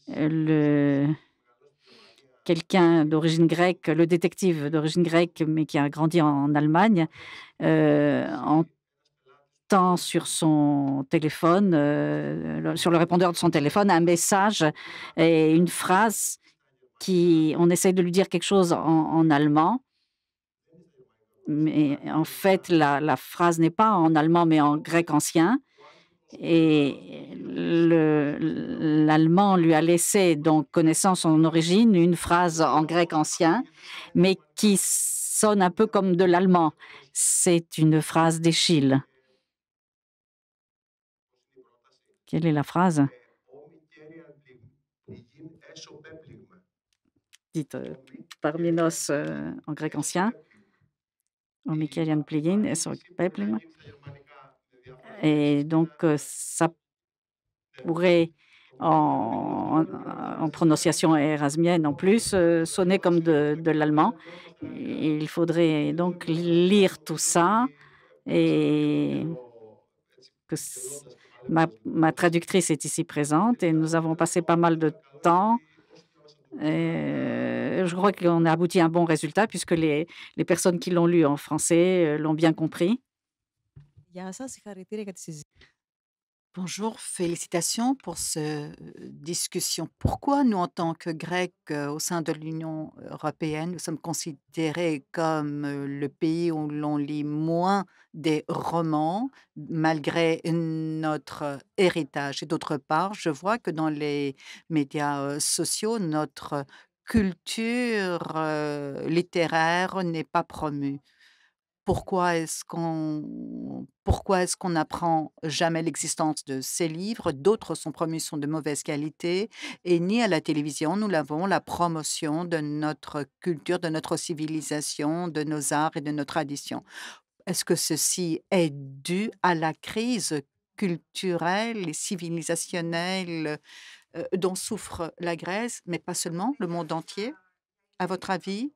Le... Quelqu'un d'origine grecque, le détective d'origine grecque, mais qui a grandi en Allemagne, entend sur son téléphone, sur le répondeur de son téléphone, un message et une phrase on essaie de lui dire quelque chose en, allemand. Mais en fait, la, phrase n'est pas en allemand, mais en grec ancien. Et l'allemand lui a laissé, donc connaissant son origine, une phrase en grec ancien, mais qui sonne un peu comme de l'allemand. C'est une phrase d'Échille. Quelle est la phrase Euh, Parmi nos euh, en grec ancien, au Michaelian et donc, euh, ça pourrait, en, prononciation érasmienne en plus, sonner comme de, l'allemand. Il faudrait donc lire tout ça et ma, ma traductrice est ici présente et nous avons passé pas mal de temps euh, je crois qu'on a abouti à un bon résultat puisque les, les personnes qui l'ont lu en français euh, l'ont bien compris. Bonjour, félicitations pour cette discussion. Pourquoi nous, en tant que Grecs au sein de l'Union européenne, nous sommes considérés comme le pays où l'on lit moins des romans, malgré notre héritage Et d'autre part, je vois que dans les médias sociaux, notre culture littéraire n'est pas promue pourquoi est-ce qu'on pourquoi est-ce qu'on n'apprend jamais l'existence de ces livres D'autres sont promus sont de mauvaise qualité et ni à la télévision nous l'avons la promotion de notre culture, de notre civilisation, de nos arts et de nos traditions. Est-ce que ceci est dû à la crise culturelle et civilisationnelle euh, dont souffre la Grèce, mais pas seulement, le monde entier À votre avis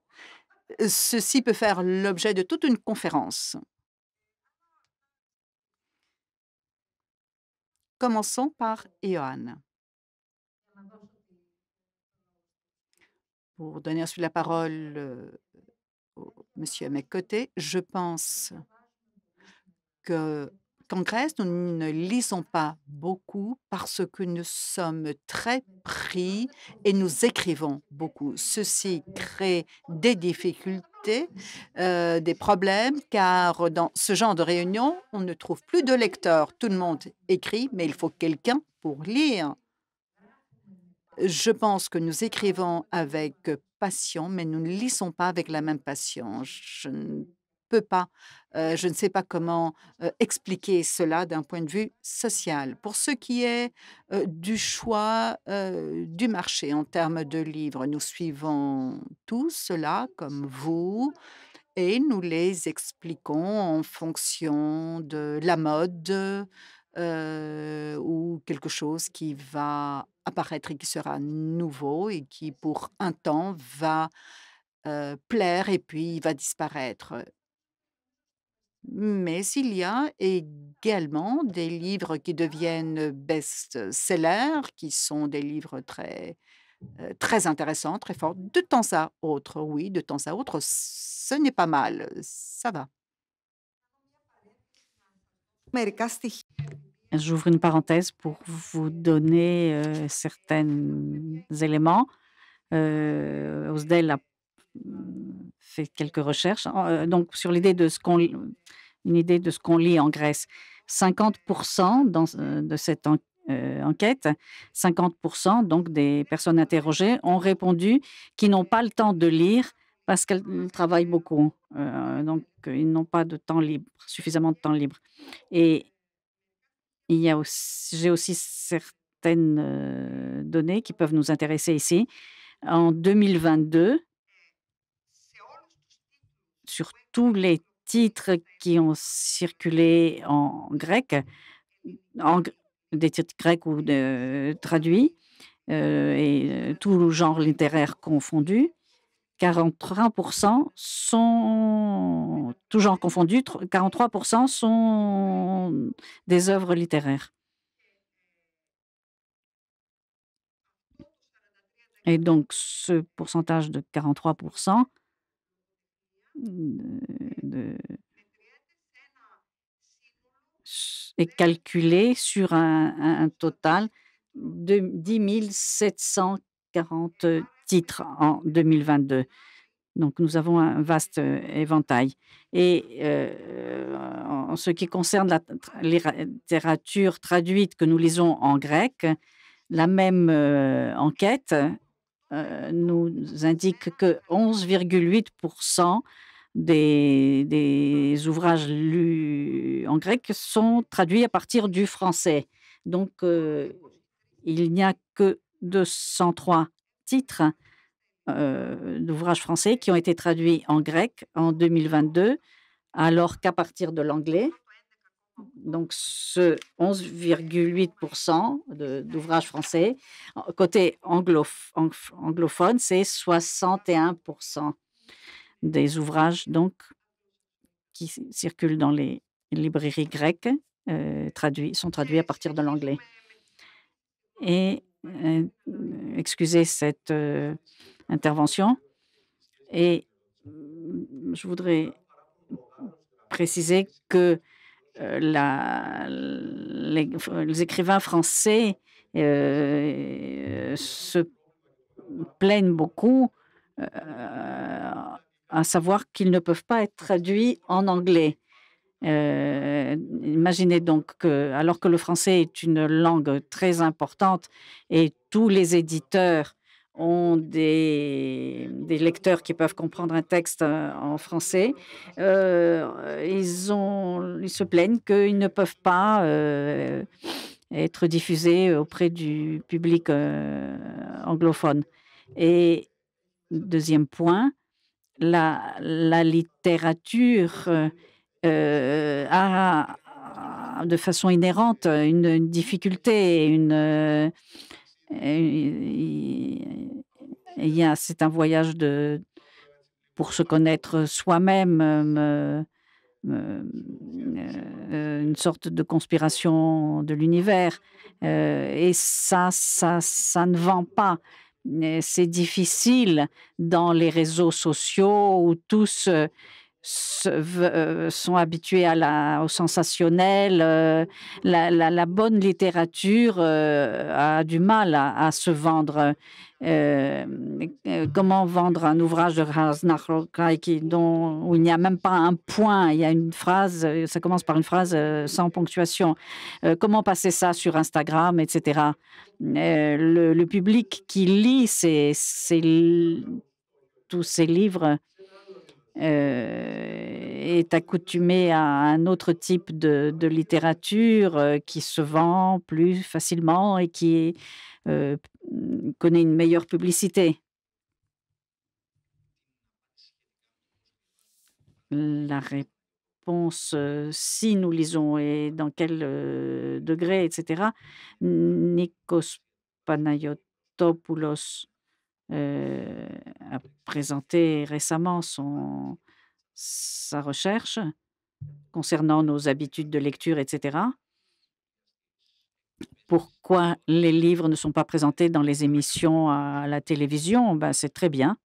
euh, ceci peut faire l'objet de toute une conférence. Commençons par Johan. Pour donner ensuite la parole euh, au monsieur à mes côtés, je pense que en Grèce, nous ne lisons pas beaucoup parce que nous sommes très pris et nous écrivons beaucoup. Ceci crée des difficultés, euh, des problèmes, car dans ce genre de réunion, on ne trouve plus de lecteurs. Tout le monde écrit, mais il faut quelqu'un pour lire. Je pense que nous écrivons avec passion, mais nous ne lisons pas avec la même passion. Je ne pas, je ne sais pas comment expliquer cela d'un point de vue social. Pour ce qui est du choix du marché en termes de livres, nous suivons tout cela comme vous et nous les expliquons en fonction de la mode ou quelque chose qui va apparaître et qui sera nouveau et qui pour un temps va plaire et puis il va disparaître. Mais il y a également des livres qui deviennent best-sellers, qui sont des livres très, euh, très intéressants, très forts, de temps à autre. Oui, de temps à autre, ce n'est pas mal, ça va. J'ouvre une parenthèse pour vous donner euh, certains éléments. Euh, fait quelques recherches hein, donc sur l'idée de ce qu'on une idée de ce qu'on lit en Grèce. 50% dans, de cette enquête, 50% donc des personnes interrogées ont répondu qu'ils n'ont pas le temps de lire parce qu'elles travaillent beaucoup. donc, ils n'ont pas de temps libre, suffisamment de temps libre. Et il y a j'ai aussi certaines données qui peuvent nous intéresser ici. En 2022, sur tous les titres qui ont circulé en grec, des titres grecs ou traduits, euh, et euh, tout genre littéraire confondu. 43% sont, confondu, 43% sont des œuvres littéraires. Et donc, ce pourcentage de 43%, de, est calculé sur un, total de 10 740 titres en 2022. Donc nous avons un vaste euh, éventail. Et euh, en ce qui concerne la littérature traduite que nous lisons en grec, la même euh, enquête euh, nous indique que 11,8% des, des, ouvrages lus en grec sont traduits à partir du français. Donc, euh, il n'y a que 203 titres euh, d'ouvrages français qui ont été traduits en grec en 2022, alors qu'à partir de l'anglais, donc ce 11,8% d'ouvrages français. Côté anglophone, c'est 61% des ouvrages donc qui circulent dans les librairies grecques euh, sont traduits à partir de l'anglais. Et euh, excusez cette euh, intervention. Et mm, je voudrais préciser que euh, les, écrivains français euh, se plaignent beaucoup, euh, à savoir qu'ils ne peuvent pas être traduits en anglais. imaginez donc que, alors que le français est une langue très importante et tous les éditeurs ont des, lecteurs qui peuvent comprendre un texte euh, en français, euh, ils, se plaignent qu'ils ne peuvent pas euh, être diffusés auprès du public anglophone. Et deuxième point, la, littérature a de façon inhérente une, une difficulté, une c'est un voyage de, pour se connaître soi-même, euh, une sorte de conspiration de l'univers. Euh, et ça, ça, ça ne vend pas. C'est difficile dans les réseaux sociaux où tous euh, euh, sont habitués à la, au sensationnel. Euh, la, bonne littérature euh, a du mal à, se vendre. comment vendre un ouvrage de Raznachrokai dont où il n'y a même pas un point, il y a une phrase, ça commence par une phrase sans ponctuation. comment passer ça sur Instagram, etc. Le, public qui lit tous ces livres euh, est accoutumé à un autre type de, littérature euh, qui se vend plus facilement et qui euh, connaît une meilleure publicité. La réponse si nous lisons et dans quel degré, etc. Nikos Panayotopoulos euh, a présenté récemment son, sa recherche concernant nos habitudes de lecture, etc. Pourquoi les livres ne sont pas présentés dans les émissions à la télévision ben, C'est très bien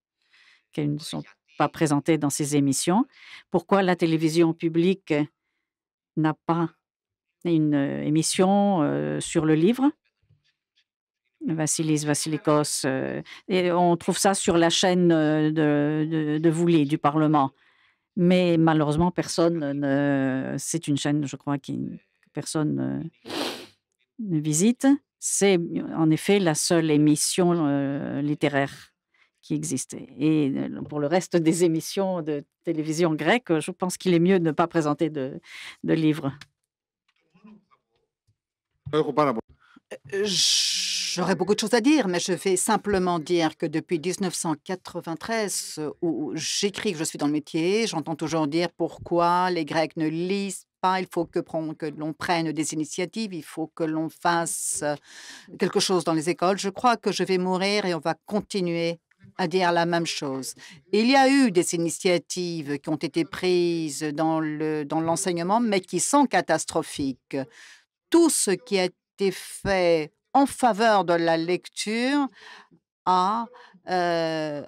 qu'ils ne sont pas présentés dans ces émissions. Pourquoi la télévision publique n'a pas une euh, émission euh, sur le livre Vassilis Vassilikos. Euh, et on trouve ça sur la chaîne euh, de, de, du Parlement. Mais malheureusement, personne ne. C'est une chaîne, je crois, que personne ne, visite. C'est en effet la seule émission euh, littéraire qui existe. Et pour le reste des émissions de télévision grecque, je pense qu'il est mieux de ne pas présenter de, de livres. Je... J'aurais beaucoup de choses à dire, mais je vais simplement dire que depuis 1993, euh, où j'écris que je suis dans le métier, j'entends toujours dire pourquoi les Grecs ne lisent pas, il faut que, l'on prenne des initiatives, il faut que l'on fasse euh, quelque chose dans les écoles. Je crois que je vais mourir et on va continuer à dire la même chose. Il y a eu des initiatives qui ont été prises dans l'enseignement, le, dans mais qui sont catastrophiques. Tout ce qui a été fait en faveur de la lecture à euh,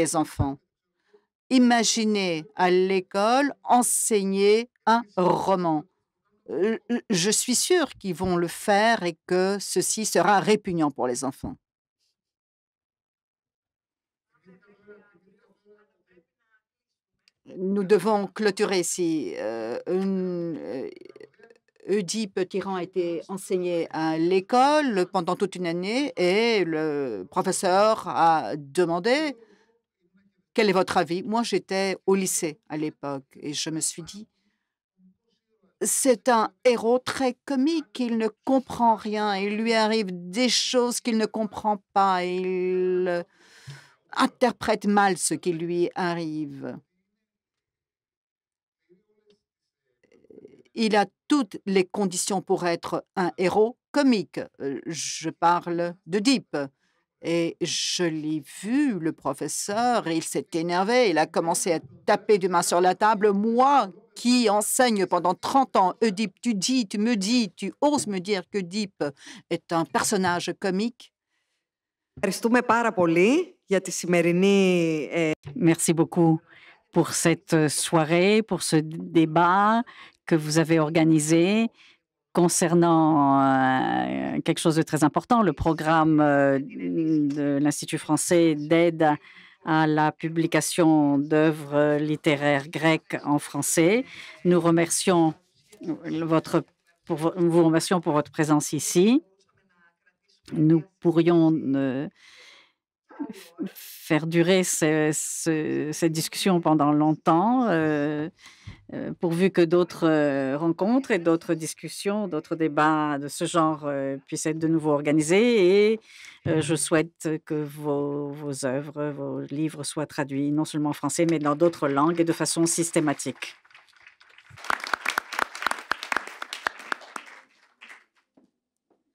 les enfants. Imaginez à l'école enseigner un roman. Euh, euh, je suis sûre qu'ils vont le faire et que ceci sera répugnant pour les enfants. Nous devons clôturer ici. Euh, une, Oedipe Tyran a été enseigné à l'école pendant toute une année et le professeur a demandé quel est votre avis. Moi, j'étais au lycée à l'époque et je me suis dit c'est un héros très comique, il ne comprend rien, il lui arrive des choses qu'il ne comprend pas, il interprète mal ce qui lui arrive. Il a toutes les conditions pour être un héros comique. Euh, je parle de Deep. Et je l'ai vu, le professeur, il s'est énervé. Il a commencé à taper du main sur la table. Moi, qui enseigne pendant 30 ans, Oedipe, tu dis, tu me dis, tu oses me dire que Deep est un personnage comique. Merci beaucoup pour cette euh, soirée, pour ce débat que vous avez organisé concernant euh, quelque chose de très important, le programme euh, de l'Institut français d'aide à la publication d'œuvres littéraires grecques en français. Nous remercions votre, pour, vous remercions pour votre présence ici. Nous pourrions euh, faire durer cette discussion pendant longtemps, euh, euh, pourvu que d'autres euh, rencontres et d'autres discussions, d'autres débats de ce genre puissent être de nouveau organisés. Et je souhaite que vos, vos œuvres, vos livres soient traduits non seulement en français, mais dans d'autres langues et de façon systématique.